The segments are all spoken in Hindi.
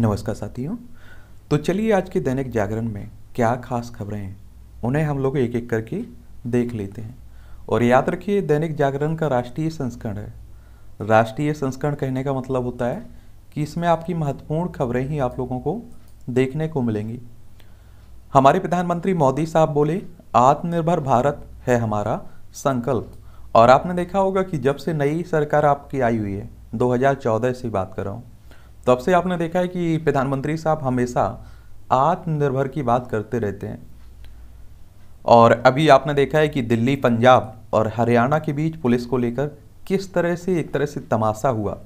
नमस्कार साथियों तो चलिए आज के दैनिक जागरण में क्या खास खबरें हैं उन्हें हम लोग एक एक करके देख लेते हैं और याद रखिए दैनिक जागरण का राष्ट्रीय संस्करण है राष्ट्रीय संस्करण कहने का मतलब होता है कि इसमें आपकी महत्वपूर्ण खबरें ही आप लोगों को देखने को मिलेंगी हमारे प्रधानमंत्री मोदी साहब बोले आत्मनिर्भर भारत है हमारा संकल्प और आपने देखा होगा कि जब से नई सरकार आपकी आई हुई है 2014 से बात कर रहा हूँ तब से आपने देखा है कि प्रधानमंत्री साहब हमेशा आत्मनिर्भर की बात करते रहते हैं और अभी आपने देखा है कि दिल्ली पंजाब और हरियाणा के बीच पुलिस को लेकर किस तरह से एक तरह से तमाशा हुआ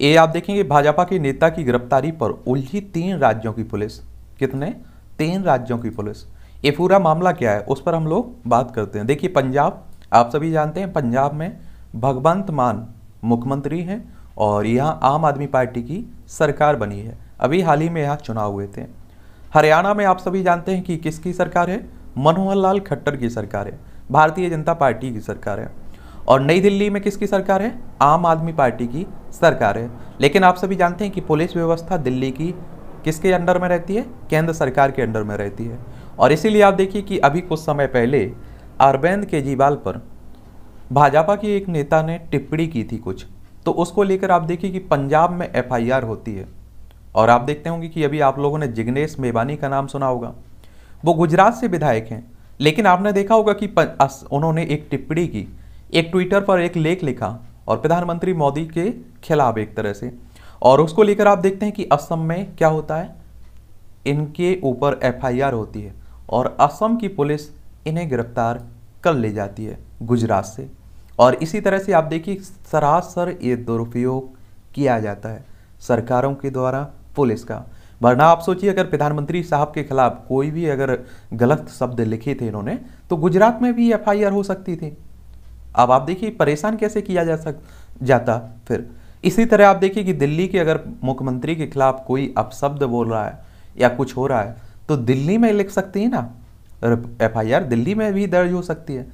ये आप देखेंगे भाजपा के नेता की गिरफ्तारी पर उलझी तीन राज्यों की पुलिस कितने तीन राज्यों की पुलिस ये पूरा मामला क्या है उस पर हम लोग बात करते हैं देखिए पंजाब आप सभी जानते हैं पंजाब में भगवंत मान मुख्यमंत्री हैं और यहाँ आम आदमी पार्टी की सरकार बनी है अभी हाल ही में यहाँ चुनाव हुए थे हरियाणा में आप सभी जानते हैं कि किसकी सरकार है मनोहर लाल खट्टर की सरकार है भारतीय जनता पार्टी की सरकार है और नई दिल्ली में किसकी सरकार है आम आदमी पार्टी की सरकार है लेकिन आप सभी जानते हैं कि पुलिस व्यवस्था दिल्ली की किसके अंडर में रहती है केंद्र सरकार के अंडर में रहती है और इसीलिए आप देखिए कि अभी कुछ समय पहले अरविंद केजरीवाल पर भाजपा के एक नेता ने टिप्पणी की थी कुछ तो उसको लेकर आप देखिए कि पंजाब में एफआईआर होती है और आप देखते होंगे कि अभी आप लोगों ने जिग्नेश मेवानी का नाम सुना होगा वो गुजरात से विधायक हैं लेकिन आपने देखा होगा कि उन्होंने एक टिप्पणी की एक ट्विटर पर एक लेख लिखा और प्रधानमंत्री मोदी के खिलाफ एक तरह से और उसको लेकर आप देखते हैं कि असम में क्या होता है इनके ऊपर एफआईआर होती है और असम की पुलिस इन्हें गिरफ्तार कर ले जाती है गुजरात से और इसी तरह से आप देखिए सरासर ये दुरुपयोग किया जाता है सरकारों के द्वारा पुलिस का वरना आप सोचिए अगर प्रधानमंत्री साहब के खिलाफ कोई भी अगर गलत शब्द लिखे थे इन्होंने तो गुजरात में भी एफआईआर हो सकती थी अब आप देखिए परेशान कैसे किया जा सक जाता फिर इसी तरह आप देखिए कि दिल्ली के अगर मुख्यमंत्री के खिलाफ कोई अपशब्द बोल रहा है या कुछ हो रहा है तो दिल्ली में लिख सकती है ना एफ दिल्ली में भी दर्ज हो सकती है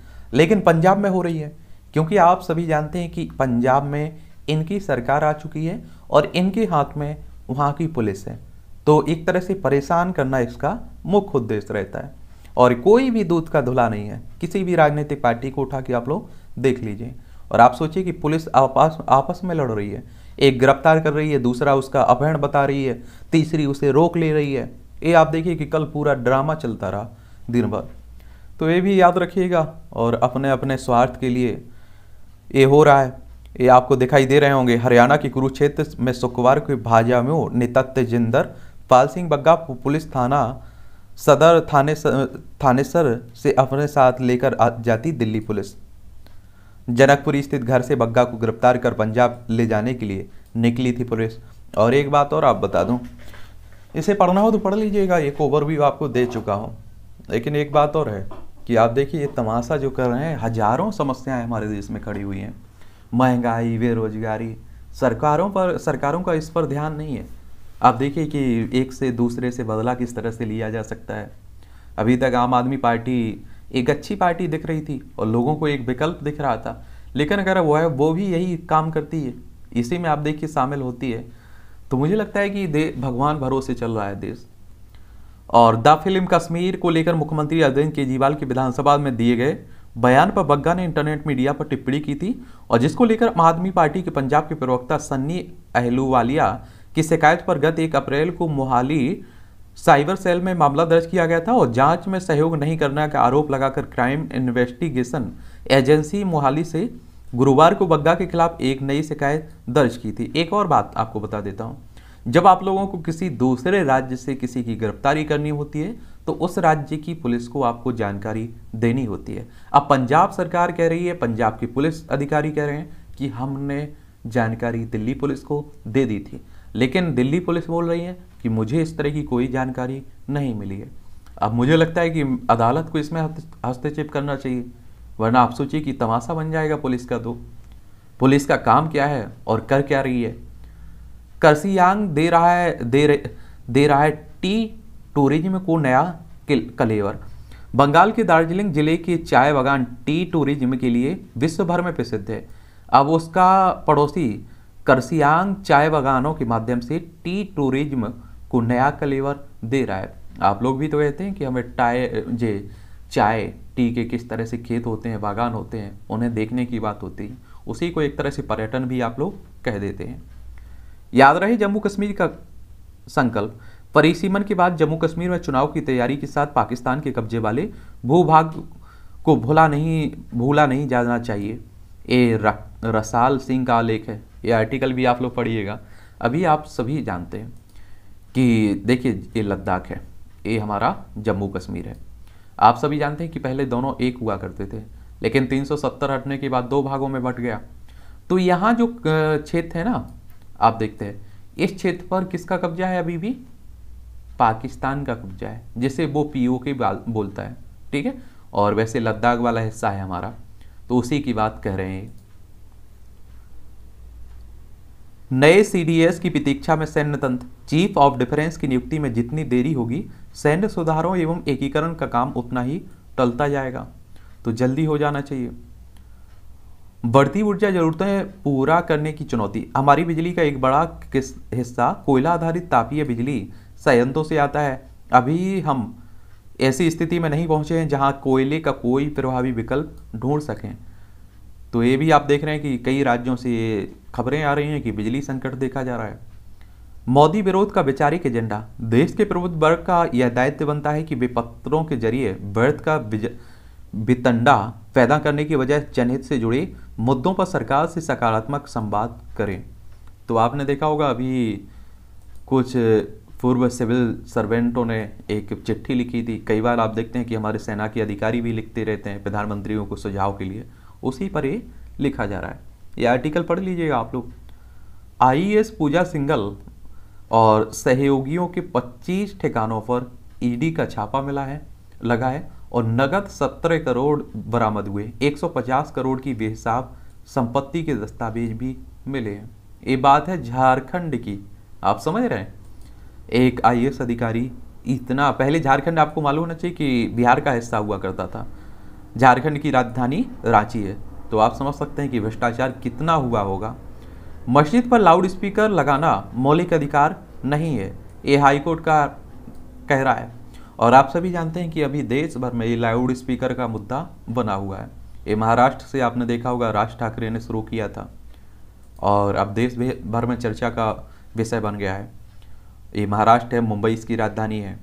लेकिन पंजाब में हो रही है क्योंकि आप सभी जानते हैं कि पंजाब में इनकी सरकार आ चुकी है और इनके हाथ में वहाँ की पुलिस है तो एक तरह से परेशान करना इसका मुख्य उद्देश्य रहता है और कोई भी दूध का धुला नहीं है किसी भी राजनीतिक पार्टी को उठा के आप लोग देख लीजिए और आप सोचिए कि पुलिस आपस आपस में लड़ रही है एक गिरफ्तार कर रही है दूसरा उसका अपहरण बता रही है तीसरी उसे रोक ले रही है ये आप देखिए कि कल पूरा ड्रामा चलता रहा दिन भर तो ये भी याद रखिएगा और अपने अपने स्वार्थ के लिए ये हो रहा है ये आपको दिखाई दे रहे होंगे हरियाणा के कुरुक्षेत्र में शुक्रवार को भाजा में नेता जिंदर पाल सिंह बग्गा पुलिस थाना सदर थाने थानेसर से अपने साथ लेकर जाती दिल्ली पुलिस जनकपुरी स्थित घर से बग्गा को गिरफ्तार कर पंजाब ले जाने के लिए निकली थी पुलिस और एक बात और आप बता दूं इसे पढ़ना हो तो पढ़ लीजिएगा एक ओवरव्यू आपको दे चुका हूँ लेकिन एक बात और है कि आप देखिए ये तमाशा जो कर रहे हैं हजारों समस्याएं हमारे देश में खड़ी हुई हैं महंगाई बेरोजगारी सरकारों पर सरकारों का इस पर ध्यान नहीं है आप देखिए कि एक से दूसरे से बदला किस तरह से लिया जा सकता है अभी तक आम आदमी पार्टी एक अच्छी पार्टी दिख रही थी और लोगों को एक विकल्प दिख रहा था लेकिन अगर वो है वो भी यही काम करती है इसी में आप देखिए शामिल होती है तो मुझे लगता है कि भगवान भरोसे चल रहा है देश और द फिल्म कश्मीर को लेकर मुख्यमंत्री अरविंद केजरीवाल के विधानसभा में दिए गए बयान पर बग्गा ने इंटरनेट मीडिया पर टिप्पणी की थी और जिसको लेकर आम आदमी पार्टी के पंजाब के प्रवक्ता सन्नी अहलूवालिया की शिकायत पर गत एक अप्रैल को मोहाली साइबर सेल में मामला दर्ज किया गया था और जांच में सहयोग नहीं करने का आरोप लगाकर क्राइम इन्वेस्टिगेशन एजेंसी मोहाली से गुरुवार को बग्गा के खिलाफ एक नई शिकायत दर्ज की थी एक और बात आपको बता देता हूँ जब आप लोगों को किसी दूसरे राज्य से किसी की गिरफ्तारी करनी होती है तो उस राज्य की पुलिस को आपको जानकारी देनी होती है अब पंजाब सरकार कह रही है पंजाब की पुलिस अधिकारी कह रहे हैं कि हमने जानकारी दिल्ली पुलिस को दे दी थी लेकिन दिल्ली पुलिस बोल रही है कि मुझे इस तरह की कोई जानकारी नहीं मिली है अब मुझे लगता है कि अदालत को इसमें हस्तक्षेप करना चाहिए वरना आप सोचिए कि तमाशा बन जाएगा पुलिस का तो पुलिस का काम क्या है और कर क्या रही है करसियांग दे रहा है दे रहे दे रहा है टी टूरिज्म को नया कलेवर बंगाल के दार्जिलिंग जिले के चाय बागान टी टूरिज्म के लिए विश्व भर में प्रसिद्ध है अब उसका पड़ोसी करसियांग चाय बागानों के माध्यम से टी टूरिज्म को नया कलेवर दे रहा है आप लोग भी तो कहते हैं कि हमें टाय जे चाय टी के किस तरह से खेत होते हैं बागान होते हैं उन्हें देखने की बात होती है उसी को एक तरह से पर्यटन भी आप लोग कह देते हैं याद रहे जम्मू कश्मीर का संकल्प परिसीमन के बाद जम्मू कश्मीर में चुनाव की तैयारी के साथ पाकिस्तान के कब्जे वाले भूभाग को भुला नहीं भूला नहीं जाना चाहिए ए रसाल सिंह का लेख है ये आर्टिकल भी आप लोग पढ़िएगा अभी आप सभी जानते हैं कि देखिए ये लद्दाख है ये हमारा जम्मू कश्मीर है आप सभी जानते हैं कि पहले दोनों एक हुआ करते थे लेकिन 370 हटने के बाद दो भागों में बट गया तो यहाँ जो क्षेत्र है ना आप देखते हैं इस क्षेत्र पर किसका कब्जा है अभी भी पाकिस्तान का कब्जा है जिसे वो पीओके बोलता है ठीक है और वैसे लद्दाख वाला हिस्सा है हमारा तो उसी की बात कह रहे हैं नए सीडीएस की प्रतीक्षा में सैन्य तंत्र चीफ ऑफ डिफेंस की नियुक्ति में जितनी देरी होगी सैन्य सुधारों एवं एकीकरण का काम उतना ही टलता जाएगा तो जल्दी हो जाना चाहिए बढ़ती ऊर्जा जरूरतें पूरा करने की चुनौती हमारी बिजली का एक बड़ा हिस्सा कोयला आधारित तापीय बिजली संयंत्रों से आता है अभी हम ऐसी स्थिति में नहीं पहुंचे हैं जहां कोयले का कोई प्रभावी विकल्प ढूंढ सकें तो ये भी आप देख रहे हैं कि कई राज्यों से ये खबरें आ रही हैं कि बिजली संकट देखा जा रहा है मोदी विरोध का वैचारिक एजेंडा देश के प्रबुद्ध वर्ग का यह दायित्व बनता है कि वे पत्रों के जरिए व्यर्थ का वितंडा पैदा करने की बजाय जनहित से जुड़े मुद्दों पर सरकार से सकारात्मक संवाद करें तो आपने देखा होगा अभी कुछ पूर्व सिविल सर्वेंटों ने एक चिट्ठी लिखी थी कई बार आप देखते हैं कि हमारे सेना के अधिकारी भी लिखते रहते हैं प्रधानमंत्रियों को सुझाव के लिए उसी पर ये लिखा जा रहा है ये आर्टिकल पढ़ लीजिएगा आप लोग आईएएस पूजा सिंगल और सहयोगियों के 25 ठिकानों पर ईडी का छापा मिला है लगा है और नगद सत्रह करोड़ बरामद हुए 150 करोड़ की बेहिसाब संपत्ति के दस्तावेज भी मिले हैं ये बात है झारखंड की आप समझ रहे हैं एक आई अधिकारी इतना पहले झारखंड आपको मालूम होना चाहिए कि बिहार का हिस्सा हुआ करता था झारखंड की राजधानी रांची है तो आप समझ सकते हैं कि भ्रष्टाचार कितना हुआ होगा मस्जिद पर लाउड स्पीकर लगाना मौलिक अधिकार नहीं है ये हाईकोर्ट का कह रहा है और आप सभी जानते हैं कि अभी देश भर में ये लाउड स्पीकर का मुद्दा बना हुआ है ये महाराष्ट्र से आपने देखा होगा राज ठाकरे ने शुरू किया था और अब देश भर में चर्चा का विषय बन गया है ये महाराष्ट्र है मुंबई इसकी राजधानी है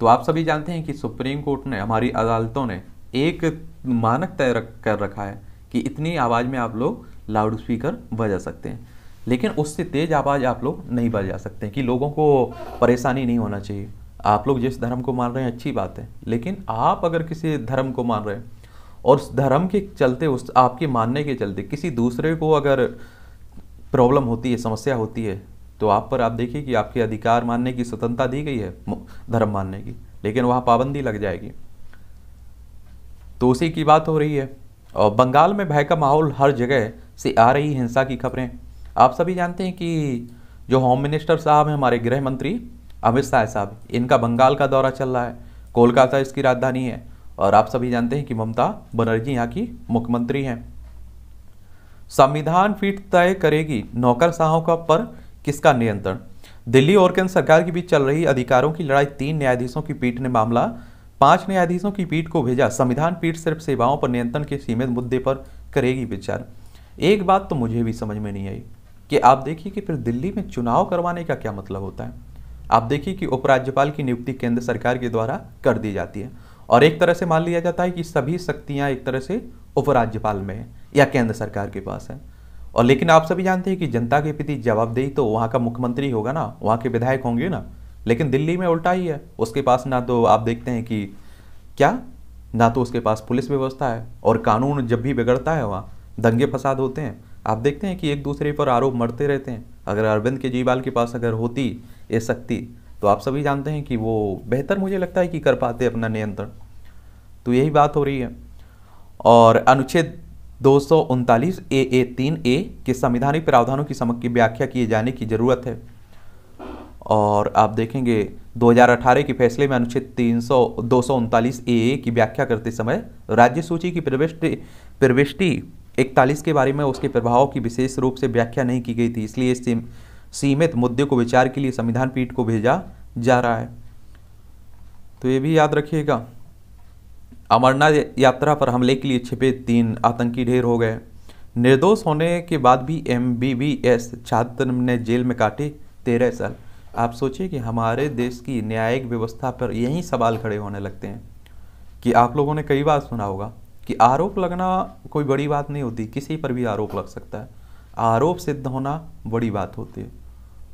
तो आप सभी जानते हैं कि सुप्रीम कोर्ट ने हमारी अदालतों ने एक मानक तय कर रखा है कि इतनी आवाज़ में आप लोग लाउड स्पीकर बजा सकते हैं लेकिन उससे तेज़ आवाज़ आप लोग नहीं बजा सकते कि लोगों को परेशानी नहीं होना चाहिए आप लोग जिस धर्म को मान रहे हैं अच्छी बात है लेकिन आप अगर किसी धर्म को मान रहे हैं और उस धर्म के चलते उस आपके मानने के चलते किसी दूसरे को अगर प्रॉब्लम होती है समस्या होती है तो आप पर आप देखिए कि आपके अधिकार मानने की स्वतंत्रता दी गई है धर्म मानने की लेकिन वहाँ पाबंदी लग जाएगी तो उसी की बात हो रही है और बंगाल में भय का माहौल हर जगह से आ रही हिंसा की खबरें आप सभी जानते हैं कि जो होम मिनिस्टर साहब हैं हमारे गृह मंत्री अमित शाह साहब इनका बंगाल का दौरा चल रहा है कोलकाता इसकी राजधानी है और आप सभी जानते हैं कि ममता बनर्जी यहाँ की मुख्यमंत्री हैं संविधान पीठ तय करेगी नौकरशाहों का पर किसका नियंत्रण दिल्ली और केंद्र सरकार के बीच चल रही अधिकारों की लड़ाई तीन न्यायाधीशों की पीठ ने मामला पांच न्यायाधीशों की पीठ को भेजा संविधान पीठ सिर्फ सेवाओं पर नियंत्रण के सीमित मुद्दे पर करेगी विचार एक बात तो मुझे भी समझ में नहीं आई कि आप देखिए कि फिर दिल्ली में चुनाव करवाने का क्या मतलब होता है आप देखिए कि उपराज्यपाल की नियुक्ति केंद्र सरकार के द्वारा कर दी जाती है और एक तरह से मान लिया जाता है कि सभी शक्तियाँ एक तरह से उपराज्यपाल में है या केंद्र सरकार के पास है और लेकिन आप सभी जानते हैं कि जनता के प्रति जवाबदेही तो वहाँ का मुख्यमंत्री होगा ना वहाँ के विधायक होंगे ना लेकिन दिल्ली में उल्टा ही है उसके पास ना तो आप देखते हैं कि क्या ना तो उसके पास पुलिस व्यवस्था है और कानून जब भी बिगड़ता है वहाँ दंगे फसाद होते हैं आप देखते हैं कि एक दूसरे पर आरोप मरते रहते हैं अगर अरविंद केजरीवाल के पास अगर होती ये शक्ति तो आप सभी जानते हैं कि वो बेहतर मुझे लगता है कि कर पाते अपना नियंत्रण तो यही बात हो रही है और अनुच्छेद दो ए ए तीन ए के संविधानिक प्रावधानों की समक की व्याख्या किए जाने की ज़रूरत है और आप देखेंगे 2018 के फैसले में अनुच्छेद तीन सौ ए ए की व्याख्या करते समय राज्य सूची की प्रविष्टि प्रविष्टि इकतालीस के बारे में उसके प्रभाव की विशेष रूप से व्याख्या नहीं की गई थी इसलिए इस सीमित मुद्दे को विचार के लिए संविधान पीठ को भेजा जा रहा है तो ये भी याद रखिएगा अमरनाथ यात्रा पर हमले के लिए छिपे तीन आतंकी ढेर हो गए निर्दोष होने के बाद भी एम बी बी एस छात्र ने जेल में काटे तेरह साल आप सोचिए कि हमारे देश की न्यायिक व्यवस्था पर यही सवाल खड़े होने लगते हैं कि आप लोगों ने कई बार सुना होगा कि आरोप लगना कोई बड़ी बात नहीं होती किसी पर भी आरोप लग सकता है आरोप सिद्ध होना बड़ी बात होती है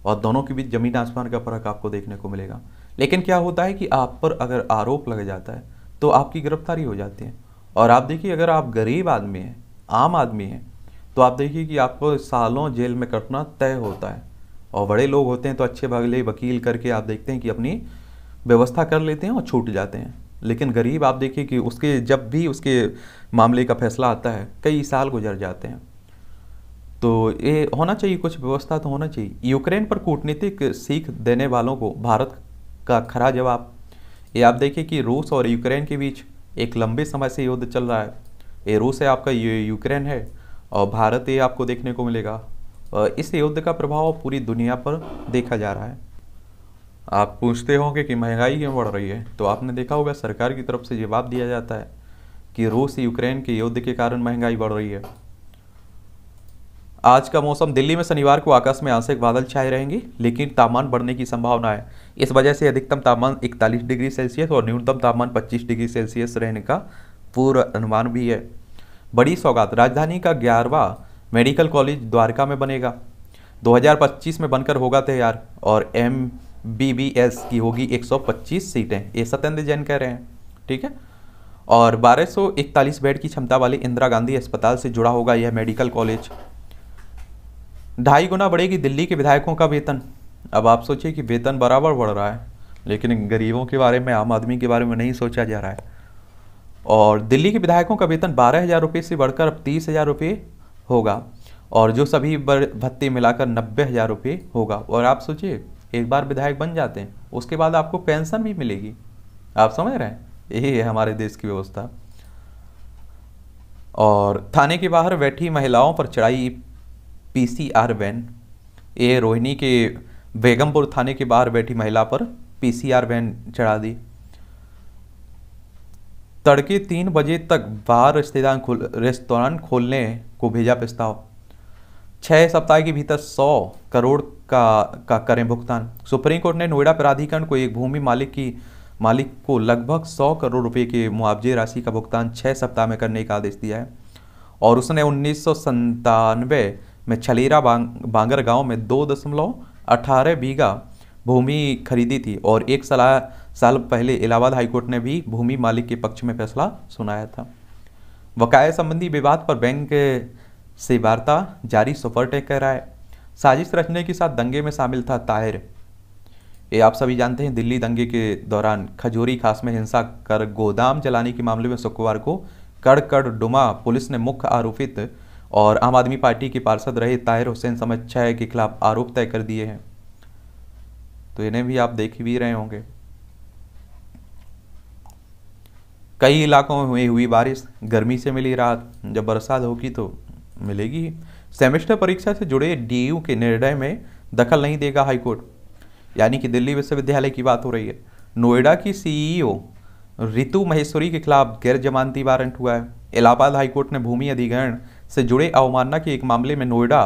और दोनों के बीच जमीन आसमान का फर्क आपको देखने को मिलेगा लेकिन क्या होता है कि आप पर अगर आरोप लग जाता है तो आपकी गिरफ्तारी हो जाती है और आप देखिए अगर आप गरीब आदमी हैं आम आदमी हैं तो आप देखिए कि आपको सालों जेल में कटना तय होता है और बड़े लोग होते हैं तो अच्छे भगले वकील करके आप देखते हैं कि अपनी व्यवस्था कर लेते हैं और छूट जाते हैं लेकिन गरीब आप देखिए कि उसके जब भी उसके मामले का फैसला आता है कई साल गुजर जाते हैं तो ये होना चाहिए कुछ व्यवस्था तो होना चाहिए यूक्रेन पर कूटनीतिक सीख देने वालों को भारत का खरा जवाब ये आप देखिए कि रूस और यूक्रेन के बीच एक लंबे समय से युद्ध चल रहा है ये रूस है आपका ये यूक्रेन है और भारत ये आपको देखने को मिलेगा इस युद्ध का प्रभाव पूरी दुनिया पर देखा जा रहा है आप पूछते होंगे कि महंगाई क्यों बढ़ रही है तो आपने देखा होगा सरकार की तरफ से जवाब दिया जाता है कि रूस यूक्रेन के युद्ध के कारण महंगाई बढ़ रही है आज का मौसम दिल्ली में शनिवार को आकाश में आंशिक बादल छाए रहेंगे लेकिन तापमान बढ़ने की संभावना है इस वजह से अधिकतम तापमान 41 डिग्री सेल्सियस और न्यूनतम तापमान 25 डिग्री सेल्सियस रहने का पूर्व अनुमान भी है बड़ी सौगात राजधानी का ग्यारहवा मेडिकल कॉलेज द्वारका में बनेगा 2025 में बनकर होगा तैयार और एम की होगी 125 सीटें ये सत्येंद्र जैन कह रहे हैं ठीक है और 1241 बेड की क्षमता वाले इंदिरा गांधी अस्पताल से जुड़ा होगा यह मेडिकल कॉलेज ढाई गुना बढ़ेगी दिल्ली के विधायकों का वेतन अब आप सोचिए कि वेतन बराबर बढ़ रहा है लेकिन गरीबों के बारे में आम आदमी के बारे में नहीं सोचा जा रहा है और दिल्ली के विधायकों का वेतन बारह हज़ार रुपये से बढ़कर अब तीस हज़ार रुपये होगा और जो सभी भत्ते मिलाकर नब्बे हज़ार रुपये होगा और आप सोचिए एक बार विधायक बन जाते हैं उसके बाद आपको पेंशन भी मिलेगी आप समझ रहे हैं यही है हमारे देश की व्यवस्था और थाने के बाहर बैठी महिलाओं पर चढ़ाई पीसीआर वैन ये रोहिणी के बेगमपुर थाने के बाहर बैठी महिला पर पीसीआर वैन चढ़ा दी तड़के तीन बजे तक बार रिश्तेदार खोल रेस्तोरान खोलने को भेजा प्रस्ताव छः सप्ताह के भीतर सौ करोड़ का का करें भुगतान सुप्रीम कोर्ट ने नोएडा प्राधिकरण को एक भूमि मालिक की मालिक को लगभग सौ करोड़ रुपए के मुआवजे राशि का भुगतान छः सप्ताह में करने का आदेश दिया है और उसने उन्नीस सौ में छलेरा बांग, बांगर गांव में दो दशमलव अठारह बीघा भूमि खरीदी थी और एक साल साल पहले इलाहाबाद हाईकोर्ट ने भी भूमि मालिक के पक्ष में फैसला सुनाया था वकाया संबंधी विवाद पर बैंक से वार्ता जारी सफरटे कह रहा है साजिश रचने के साथ दंगे में शामिल था ताहिर ये आप सभी जानते हैं दिल्ली दंगे के दौरान खजूरी खास में हिंसा कर गोदाम जलाने के मामले में शुक्रवार को कड़कड़ डुमा पुलिस ने मुख्य आरोपित और आम आदमी पार्टी के पार्षद रहे ताहिर हुसैन समझ के खिलाफ आरोप तय कर दिए हैं तो इन्हें भी आप देख भी रहे होंगे कई इलाकों में हुई बारिश गर्मी से मिली रात जब बरसात होगी तो मिलेगी सेमेस्टर परीक्षा से जुड़े डीयू के निर्णय में दखल नहीं देगा हाईकोर्ट यानी कि दिल्ली विश्वविद्यालय की बात हो रही है नोएडा की सीईओ ऋतु महेश्वरी के खिलाफ गैर जमानती वारंट हुआ है इलाहाबाद हाईकोर्ट ने भूमि अधिग्रहण से जुड़े अवमानना के एक मामले में नोएडा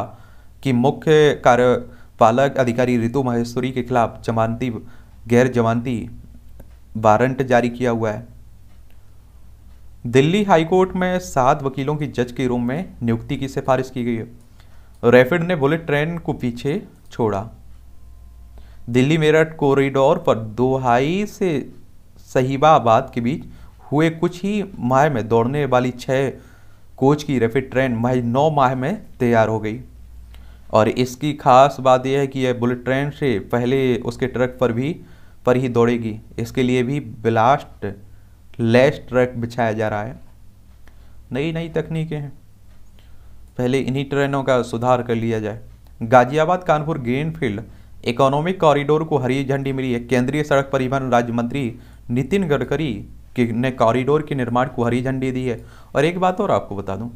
की मुख्य कार्यपालक अधिकारी रितु महेश्वरी के खिलाफ जमानती गैर जमानती वारंट जारी किया हुआ है दिल्ली हाईकोर्ट में सात वकीलों की जज के रूम में नियुक्ति की सिफारिश की गई है रेफिड ने बुलेट ट्रेन को पीछे छोड़ा दिल्ली मेरठ कॉरिडोर पर दोहाई से सहीबाबाद के बीच हुए कुछ ही माह में दौड़ने वाली छह कोच की रैपिड ट्रेन महज नौ माह में तैयार हो गई और इसकी खास बात यह है कि यह बुलेट ट्रेन से पहले उसके ट्रक पर भी पर ही दौड़ेगी इसके लिए भी ब्लास्ट लेस ट्रक बिछाया जा रहा है नई नई तकनीकें हैं पहले इन्हीं ट्रेनों का सुधार कर लिया जाए Ghaziabad Kanpur greenfield economic corridor को हरी झंडी मिली है केंद्रीय सड़क परिवहन राज्य मंत्री नितिन गडकरी कि ने कॉरिडोर के निर्माण को हरी झंडी दी है और एक बात और आपको बता दूं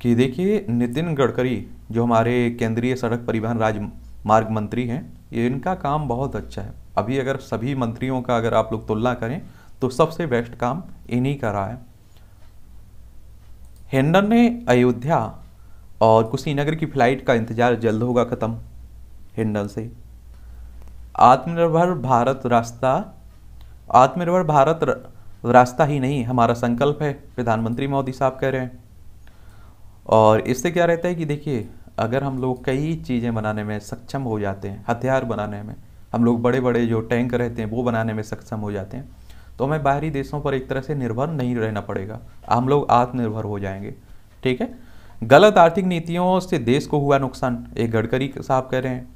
कि देखिए नितिन गडकरी जो हमारे केंद्रीय सड़क परिवहन राज्य मार्ग मंत्री हैं ये इनका काम बहुत अच्छा है अभी अगर सभी मंत्रियों का अगर आप लोग तुलना करें तो सबसे बेस्ट काम इन्हीं का रहा है हेंडन ने अयोध्या और कुशीनगर की फ्लाइट का इंतजार जल्द होगा ख़त्म हिंडन से आत्मनिर्भर भारत रास्ता आत्मनिर्भर भारत रास्ता ही नहीं हमारा संकल्प है प्रधानमंत्री मोदी साहब कह रहे हैं और इससे क्या रहता है कि देखिए अगर हम लोग कई चीज़ें बनाने में सक्षम हो जाते हैं हथियार बनाने में हम लोग बड़े बड़े जो टैंक रहते हैं वो बनाने में सक्षम हो जाते हैं तो हमें बाहरी देशों पर एक तरह से निर्भर नहीं रहना पड़ेगा हम लोग आत्मनिर्भर हो जाएंगे ठीक है गलत आर्थिक नीतियों से देश को हुआ नुकसान ये गडकरी साहब कह रहे हैं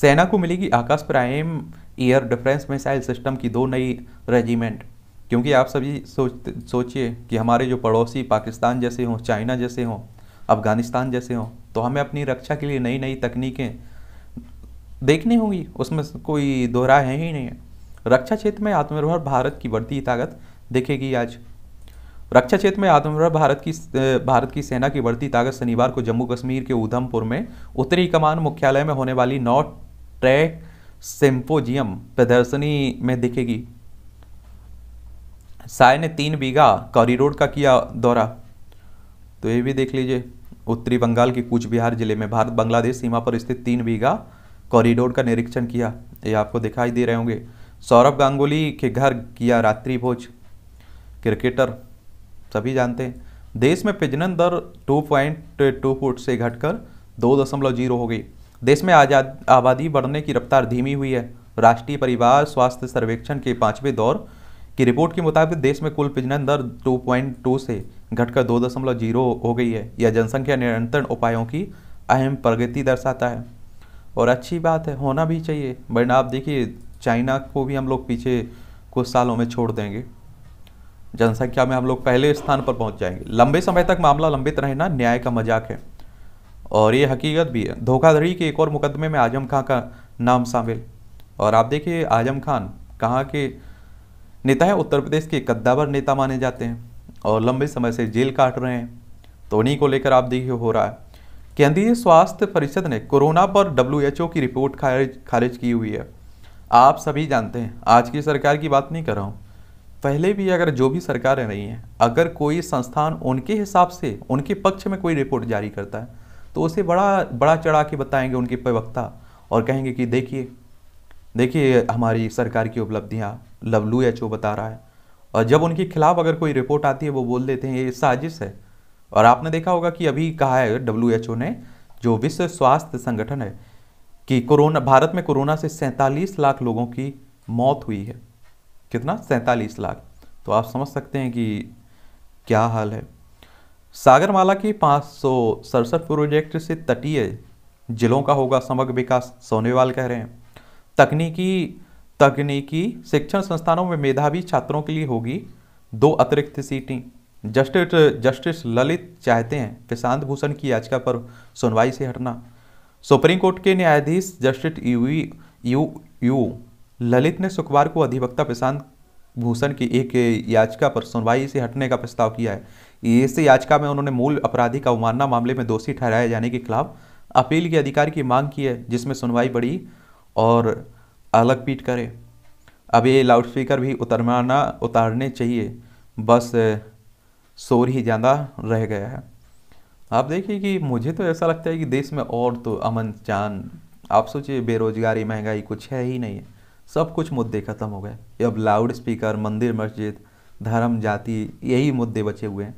सेना को मिलेगी Akash prime air defence missile system की दो नई रेजिमेंट क्योंकि आप सभी सोचते सोचिए कि हमारे जो पड़ोसी पाकिस्तान जैसे हों चाइना जैसे हों अफ़गानिस्तान जैसे हों तो हमें अपनी रक्षा के लिए नई नई तकनीकें देखनी होंगी उसमें कोई दोहरा है ही नहीं है रक्षा क्षेत्र में आत्मनिर्भर भारत की बढ़ती ताकत देखेगी आज रक्षा क्षेत्र में आत्मनिर्भर भारत की भारत की सेना की बढ़ती ताकत शनिवार को जम्मू कश्मीर के उधमपुर में उत्तरी कमान मुख्यालय में होने वाली नॉट ट्रैक सिंपोजियम प्रदर्शनी में दिखेगी साय ने तीन बीघा कौरी रोड का किया दौरा तो ये भी देख लीजिए उत्तरी बंगाल के कुछ बिहार जिले में भारत बांग्लादेश सीमा पर स्थित तीन बीघा कॉरिडोर का निरीक्षण किया ये आपको दिखाई दे रहे होंगे सौरभ गांगुली के घर किया रात्रि भोज क्रिकेटर सभी जानते हैं देश में प्रजनन दर 2.2 फुट से घटकर दो दशमलव जीरो हो गई देश में आजाद आबादी बढ़ने की रफ्तार धीमी हुई है राष्ट्रीय परिवार स्वास्थ्य सर्वेक्षण के पाँचवें दौर की रिपोर्ट के मुताबिक देश में कुल प्रजनन दर 2.2 से घटकर 2.0 हो गई है यह जनसंख्या नियंत्रण उपायों की अहम प्रगति दर्शाता है और अच्छी बात है होना भी चाहिए वरना आप देखिए चाइना को भी हम लोग पीछे कुछ सालों में छोड़ देंगे जनसंख्या में हम लोग पहले स्थान पर पहुंच जाएंगे लंबे समय तक मामला लंबित रहना न्याय का मजाक है और ये हकीकत भी है धोखाधड़ी के एक और मुकदमे में आजम खां का नाम शामिल और आप देखिए आजम खान कहाँ के नेता हैं उत्तर प्रदेश के कद्दावर नेता माने जाते हैं और लंबे समय से जेल काट रहे हैं तो उन्हीं को लेकर आप देखिए हो रहा है केंद्रीय स्वास्थ्य परिषद ने कोरोना पर डब्ल्यू की रिपोर्ट खारिज खारिज की हुई है आप सभी जानते हैं आज की सरकार की बात नहीं कर रहा हूँ पहले भी अगर जो भी सरकारें रही हैं अगर कोई संस्थान उनके हिसाब से उनके पक्ष में कोई रिपोर्ट जारी करता है तो उसे बड़ा बड़ा चढ़ा के बताएंगे उनके प्रवक्ता और कहेंगे कि देखिए देखिए हमारी सरकार की उपलब्धियाँ लवलू एच बता रहा है और जब उनके खिलाफ अगर कोई रिपोर्ट आती है वो बोल देते हैं ये साजिश है और आपने देखा होगा कि अभी कहा है डब्ल्यू ने जो विश्व स्वास्थ्य संगठन है कि कोरोना भारत में कोरोना से सैंतालीस लाख लोगों की मौत हुई है कितना सैंतालीस लाख तो आप समझ सकते हैं कि क्या हाल है सागरमाला की पाँच सौ सड़सठ प्रोजेक्ट से तटीय जिलों का होगा समग्र विकास सोनेवाल कह रहे हैं तकनीकी तकनीकी शिक्षण संस्थानों में मेधावी छात्रों के लिए होगी दो अतिरिक्त सीटें जस्टिस जस्टिस ललित चाहते हैं प्रशांत भूषण की याचिका पर सुनवाई से हटना सुप्रीम कोर्ट के न्यायाधीश justice U U U Lalit ने शुक्रवार को अधिवक्ता प्रशांत भूषण की एक याचिका पर सुनवाई से हटने का प्रस्ताव किया है इस याचिका में उन्होंने मूल अपराधी का अवमानना मामले में दोषी ठहराए जाने के खिलाफ अपील के अधिकार की मांग की है जिसमें सुनवाई बढ़ी और अलग पीट करे अब ये लाउडस्पीकर भी उतरमाना उतारने चाहिए बस शोर ही ज़्यादा रह गया है आप देखिए कि मुझे तो ऐसा लगता है कि देश में और तो अमन चान आप सोचिए बेरोजगारी महंगाई कुछ है ही नहीं है सब कुछ मुद्दे ख़त्म हो गए अब लाउड स्पीकर मंदिर मस्जिद धर्म जाति यही मुद्दे बचे हुए हैं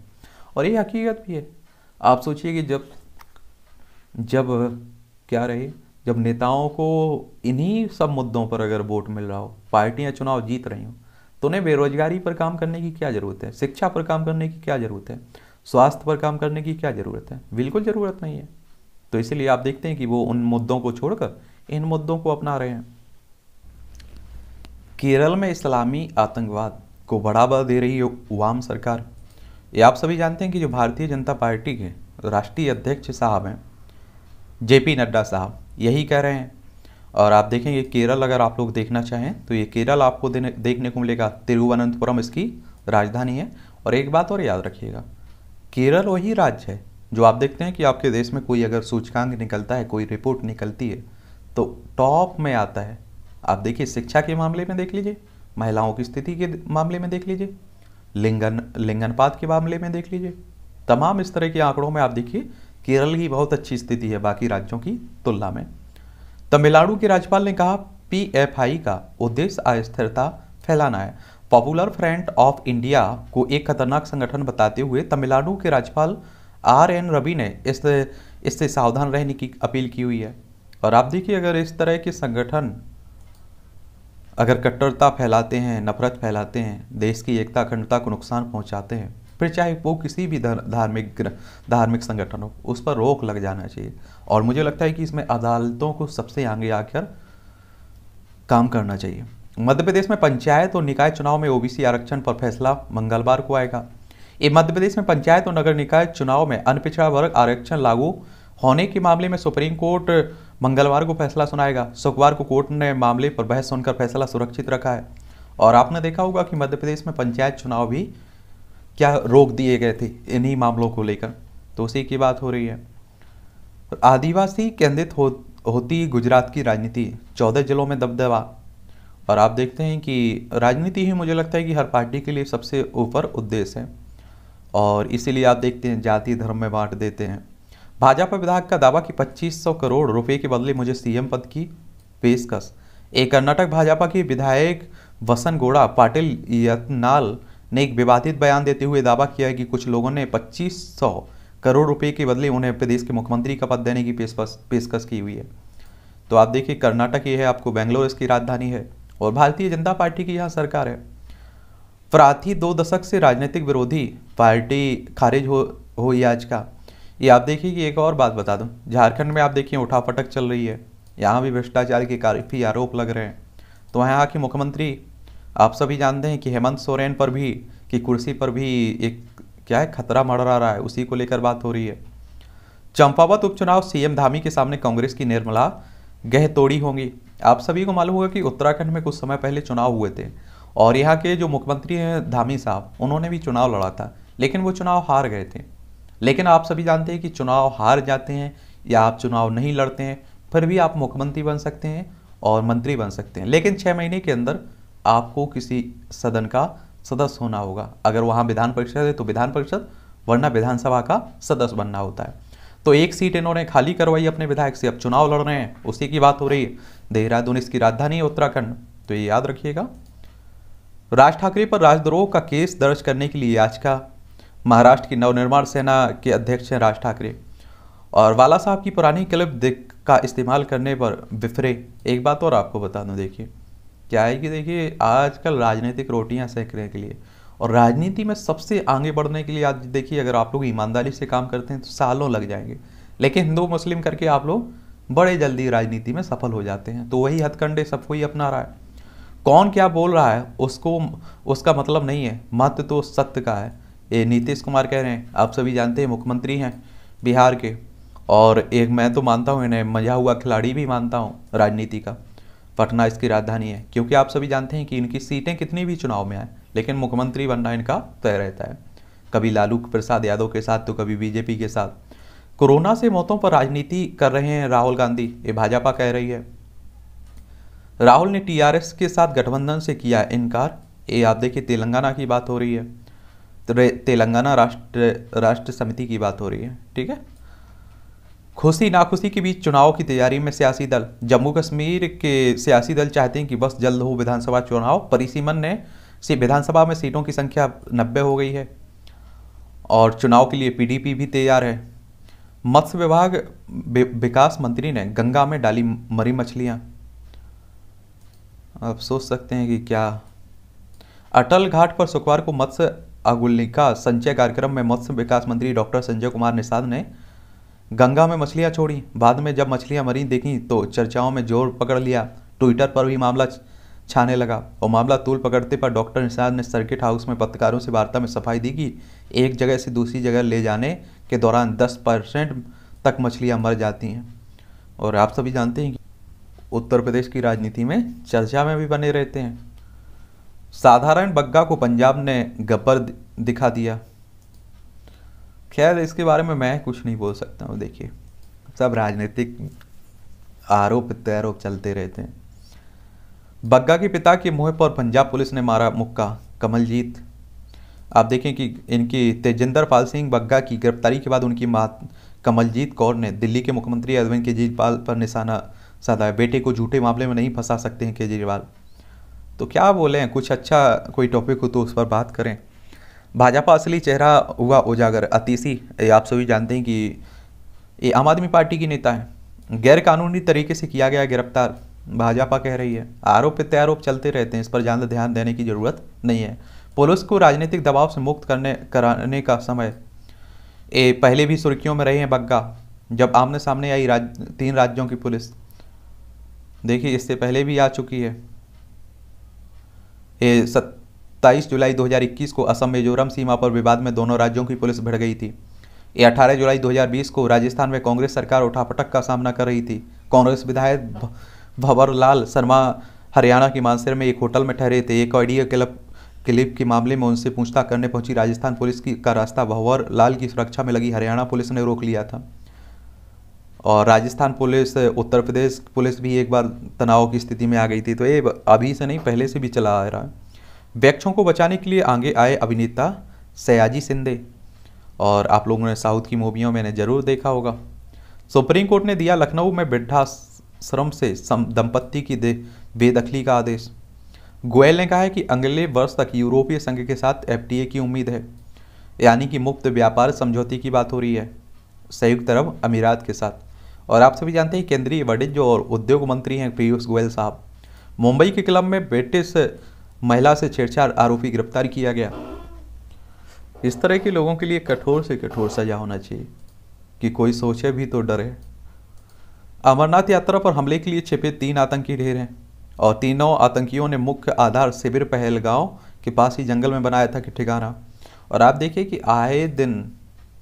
और ये हकीकत भी है आप सोचिए कि जब जब क्या रहे जब नेताओं को इन्हीं सब मुद्दों पर अगर वोट मिल रहा हो पार्टियां चुनाव जीत रही हों तो उन्हें बेरोजगारी पर काम करने की क्या ज़रूरत है शिक्षा पर काम करने की क्या ज़रूरत है स्वास्थ्य पर काम करने की क्या ज़रूरत है बिल्कुल ज़रूरत नहीं है तो इसीलिए आप देखते हैं कि वो उन मुद्दों को छोड़कर इन मुद्दों को अपना रहे हैं केरल में इस्लामी आतंकवाद को बढ़ावा दे रही है वाम सरकार ये आप सभी जानते हैं कि जो भारतीय जनता पार्टी के राष्ट्रीय अध्यक्ष साहब हैं जेपी नड्डा साहब यही कह रहे हैं और आप देखेंगे केरल अगर आप लोग देखना चाहें तो ये केरल आपको देने देखने को मिलेगा तिरुवनंतपुरम इसकी राजधानी है और एक बात और याद रखिएगा केरल वही राज्य है जो आप देखते हैं कि आपके देश में कोई अगर सूचकांक निकलता है कोई रिपोर्ट निकलती है तो टॉप में आता है आप देखिए शिक्षा के मामले में देख लीजिए महिलाओं की स्थिति के मामले में देख लीजिए लिंगन लिंगनपात के मामले में देख लीजिए तमाम इस तरह के आंकड़ों में आप देखिए केरल की बहुत अच्छी स्थिति है बाकी राज्यों की तुलना में तमिलनाडु के राज्यपाल ने कहा पीएफआई का उद्देश्य अस्थिरता फैलाना है पॉपुलर फ्रंट ऑफ इंडिया को एक खतरनाक संगठन बताते हुए तमिलनाडु के राज्यपाल आर एन रवि ने इस इससे सावधान रहने की अपील की हुई है और आप देखिए अगर इस तरह के संगठन अगर कट्टरता फैलाते हैं नफरत फैलाते हैं देश की एकता अखंडता को नुकसान पहुंचाते हैं फिर चाहे वो किसी भी धार्मिक धार्मिक संगठन हो उस पर रोक लग जाना चाहिए और मुझे लगता है कि इसमें अदालतों को सबसे आगे आकर काम करना चाहिए मध्य प्रदेश में पंचायत और निकाय चुनाव में ओबीसी आरक्षण पर फैसला मंगलवार को आएगा ये मध्य प्रदेश में पंचायत और नगर निकाय चुनाव में अनपिछड़ा वर्ग आरक्षण लागू होने के मामले में सुप्रीम कोर्ट मंगलवार को फैसला सुनाएगा शुक्रवार को कोर्ट ने मामले पर बहस सुनकर फैसला सुरक्षित रखा है और आपने देखा होगा कि मध्य प्रदेश में पंचायत चुनाव भी क्या रोक दिए गए थे इन्हीं मामलों को लेकर तो उसी की बात हो रही है आदिवासी केंद्रित हो होती गुजरात की राजनीति चौदह जिलों में दबदबा और आप देखते हैं कि राजनीति ही मुझे लगता है कि हर पार्टी के लिए सबसे ऊपर उद्देश्य है और इसीलिए आप देखते हैं जाति धर्म में बांट देते हैं भाजपा विधायक का दावा कि 2500 करोड़ रुपए के बदले मुझे सीएम पद की पेशकश एक कर्नाटक भाजपा के विधायक वसन गोड़ा पाटिल यत्नाल ने एक विवादित बयान देते हुए दावा किया है कि कुछ लोगों ने 2500 करोड़ रुपए के बदले उन्हें प्रदेश के मुख्यमंत्री का पद देने की पेशकश की हुई है तो आप देखिए कर्नाटक ये है आपको बेंगलोर इसकी राजधानी है और भारतीय जनता पार्टी की यहाँ सरकार है प्रार्थी दो दशक से राजनीतिक विरोधी पार्टी खारिज हो हो याचिका ये आप देखिए कि एक और बात बता दूँ झारखंड में आप देखिए उठापटक चल रही है यहाँ भी भ्रष्टाचार के काफ़ी आरोप लग रहे हैं तो यहाँ की मुख्यमंत्री आप सभी जानते हैं कि हेमंत सोरेन पर भी की कुर्सी पर भी एक क्या है खतरा मड़रा रहा है उसी को लेकर बात हो रही है चंपावत उपचुनाव सीएम धामी के सामने कांग्रेस की निर्मला गह तोड़ी होंगी आप सभी को मालूम होगा कि उत्तराखंड में कुछ समय पहले चुनाव हुए थे और यहाँ के जो मुख्यमंत्री हैं धामी साहब उन्होंने भी चुनाव लड़ा था लेकिन वो चुनाव हार गए थे लेकिन आप सभी जानते हैं कि चुनाव हार जाते हैं या आप चुनाव नहीं लड़ते हैं फिर भी आप मुख्यमंत्री बन सकते हैं और मंत्री बन सकते हैं लेकिन छः महीने के अंदर आपको किसी सदन का सदस्य होना होगा अगर वहाँ विधान परिषद है तो विधान परिषद वरना विधानसभा का सदस्य बनना होता है तो एक सीट इन्होंने खाली करवाई अपने विधायक से अब चुनाव लड़ रहे हैं उसी की बात हो रही है देहरादून इसकी राजधानी है उत्तराखंड तो ये याद रखिएगा राज ठाकरे पर राजद्रोह का केस दर्ज करने के लिए याचिका महाराष्ट्र की नवनिर्माण सेना के अध्यक्ष हैं राज ठाकरे और वाला साहब की पुरानी क्लिप देख का इस्तेमाल करने पर विफरे एक बात और आपको बता दूँ देखिए क्या है कि देखिए आजकल राजनीतिक रोटियां सेकने के लिए और राजनीति में सबसे आगे बढ़ने के लिए आज देखिए अगर आप लोग ईमानदारी से काम करते हैं तो सालों लग जाएंगे लेकिन हिंदू मुस्लिम करके आप लोग बड़े जल्दी राजनीति में सफल हो जाते हैं तो वही हथकंडे सब कोई अपना रहा है कौन क्या बोल रहा है उसको उसका मतलब नहीं है मत तो सत्य का है ये नीतीश कुमार कह रहे हैं आप सभी जानते हैं मुख्यमंत्री हैं बिहार के और एक मैं तो मानता हूँ इन्हें मजा हुआ खिलाड़ी भी मानता हूँ राजनीति का पटना इसकी राजधानी है क्योंकि आप सभी जानते हैं कि इनकी सीटें कितनी भी चुनाव में आए लेकिन मुख्यमंत्री बनना इनका तय रहता है कभी लालू प्रसाद यादव के साथ तो कभी बीजेपी के साथ कोरोना से मौतों पर राजनीति कर रहे हैं राहुल गांधी ये भाजपा कह रही है राहुल ने टीआरएस के साथ गठबंधन से किया इनकार ये आप देखिए तेलंगाना की बात हो रही है तेलंगाना राष्ट्र राष्ट्र समिति की बात हो रही है ठीक है खुशी नाखुशी के बीच चुनाव की तैयारी में सियासी दल जम्मू कश्मीर के सियासी दल चाहते हैं कि बस जल्द हो विधानसभा चुनाव परिसीमन ने विधानसभा में सीटों की संख्या नब्बे हो गई है और चुनाव के लिए पीडीपी भी तैयार है मत्स्य विभाग विकास मंत्री ने गंगा में डाली मरी मछलियां आप सोच सकते हैं कि क्या अटल घाट पर शुक्रवार को मत्स्य अगुल्लिका संचय कार्यक्रम में मत्स्य विकास मंत्री डॉक्टर संजय कुमार निषाद ने गंगा में मछलियां छोड़ी बाद में जब मछलियां मरी देखी तो चर्चाओं में जोर पकड़ लिया ट्विटर पर भी मामला छाने लगा और मामला तूल पकड़ते पर डॉक्टर निषाद ने सर्किट हाउस में पत्रकारों से वार्ता में सफाई दी कि एक जगह से दूसरी जगह ले जाने के दौरान दस परसेंट तक मछलियाँ मर जाती हैं और आप सभी जानते हैं कि उत्तर प्रदेश की राजनीति में चर्चा में भी बने रहते हैं साधारण बग्गा को पंजाब ने गब्बर दिखा दिया खैर इसके बारे में मैं कुछ नहीं बोल सकता हूँ देखिए सब राजनीतिक आरोप प्रत्यारोप चलते रहते हैं बग्गा के पिता के मुँह पर पंजाब पुलिस ने मारा मुक्का कमलजीत आप देखें कि इनकी तेजिंदर पाल सिंह बग्गा की गिरफ्तारी के बाद उनकी मा कमलजीत कौर ने दिल्ली के मुख्यमंत्री अरविंद केजरीवाल पर निशाना साधा बेटे को झूठे मामले में नहीं फंसा सकते हैं केजरीवाल तो क्या बोलें कुछ अच्छा कोई टॉपिक हो तो उस पर बात करें भाजपा असली चेहरा हुआ उजागर अतीसी आप सभी जानते हैं कि ये आम आदमी पार्टी की नेता है गैरकानूनी तरीके से किया गया गिरफ्तार भाजपा कह रही है आरोप प्रत्यारोप चलते रहते हैं इस पर ज़्यादा ध्यान देने की ज़रूरत नहीं है पुलिस को राजनीतिक दबाव से मुक्त करने कराने का समय ए, पहले भी सुर्खियों में रहे हैं बग्गा जब आमने सामने आई राज तीन राज्यों की पुलिस देखिए इससे पहले भी आ चुकी है सत्ताईस जुलाई 2021 को असम मिजोरम सीमा पर विवाद में दोनों राज्यों की पुलिस भिड़ गई थी ये अठारह जुलाई 2020 को राजस्थान में कांग्रेस सरकार उठापटक का सामना कर रही थी कांग्रेस विधायक भंवरलाल शर्मा हरियाणा के मानसर में एक होटल में ठहरे थे एक ऑडियो क्लब क्लिप के मामले में उनसे पूछताछ करने पहुंची राजस्थान पुलिस की का रास्ता भंवर लाल की सुरक्षा में लगी हरियाणा पुलिस ने रोक लिया था और राजस्थान पुलिस उत्तर प्रदेश पुलिस भी एक बार तनाव की स्थिति में आ गई थी तो ये अभी से नहीं पहले से भी चला आ रहा है वृक्षों को बचाने के लिए आगे आए अभिनेता सयाजी सिंधे और आप लोगों ने साउथ की मूवियों में ज़रूर देखा होगा सुप्रीम कोर्ट ने दिया लखनऊ में वृद्धाश्रम से दंपत्ति की बेदखली का आदेश गोयल ने कहा है कि अगले वर्ष तक यूरोपीय संघ के साथ एफ की उम्मीद है यानी कि मुफ्त व्यापार समझौते की बात हो रही है संयुक्त अरब अमीरात के साथ और आप सभी जानते हैं केंद्रीय वाणिज्य और उद्योग मंत्री हैं पीयूष गोयल साहब मुंबई के क्लब में ब्रिटिश महिला से छेड़छाड़ आरोपी गिरफ्तार किया गया इस तरह के लोगों के लिए कठोर से कठोर सजा होना चाहिए कि कोई सोचे भी तो डरे अमरनाथ यात्रा पर हमले के लिए छिपे तीन आतंकी ढेर हैं और तीनों आतंकियों ने मुख्य आधार शिविर पहलगांव के पास ही जंगल में बनाया था कि ठिकाना और आप देखिए कि आए दिन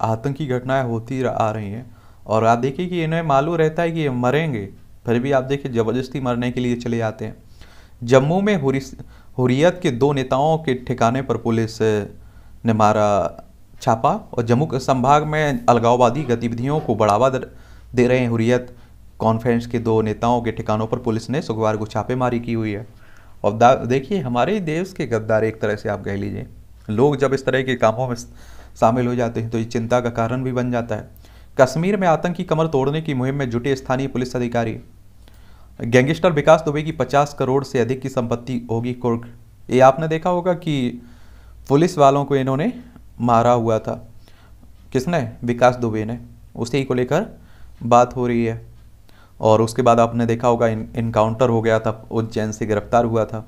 आतंकी घटनाएं होती आ रही हैं और आप देखिए कि इन्हें मालूम रहता है कि ये मरेंगे फिर भी आप देखिए ज़बरदस्ती मरने के लिए चले जाते हैं जम्मू में हुरियत के दो नेताओं के ठिकाने पर पुलिस ने मारा छापा और जम्मू के संभाग में अलगाववादी गतिविधियों को बढ़ावा दे रहे हैं हुरियत कॉन्फ्रेंस के दो नेताओं के ठिकानों पर पुलिस ने शुक्रवार को छापेमारी की हुई है और देखिए हमारे देश के गद्दार एक तरह से आप कह लीजिए लोग जब इस तरह के कामों में शामिल हो जाते हैं तो ये चिंता का कारण भी बन जाता है कश्मीर में आतंकी कमर तोड़ने की मुहिम में जुटे स्थानीय पुलिस अधिकारी गैंगस्टर विकास दुबे की 50 करोड़ से अधिक की संपत्ति होगी कुर्क ये आपने देखा होगा कि पुलिस वालों को इन्होंने मारा हुआ था किसने विकास दुबे ने उसी को लेकर बात हो रही है और उसके बाद आपने देखा होगा इनकाउंटर हो गया था उज्जैन से गिरफ्तार हुआ था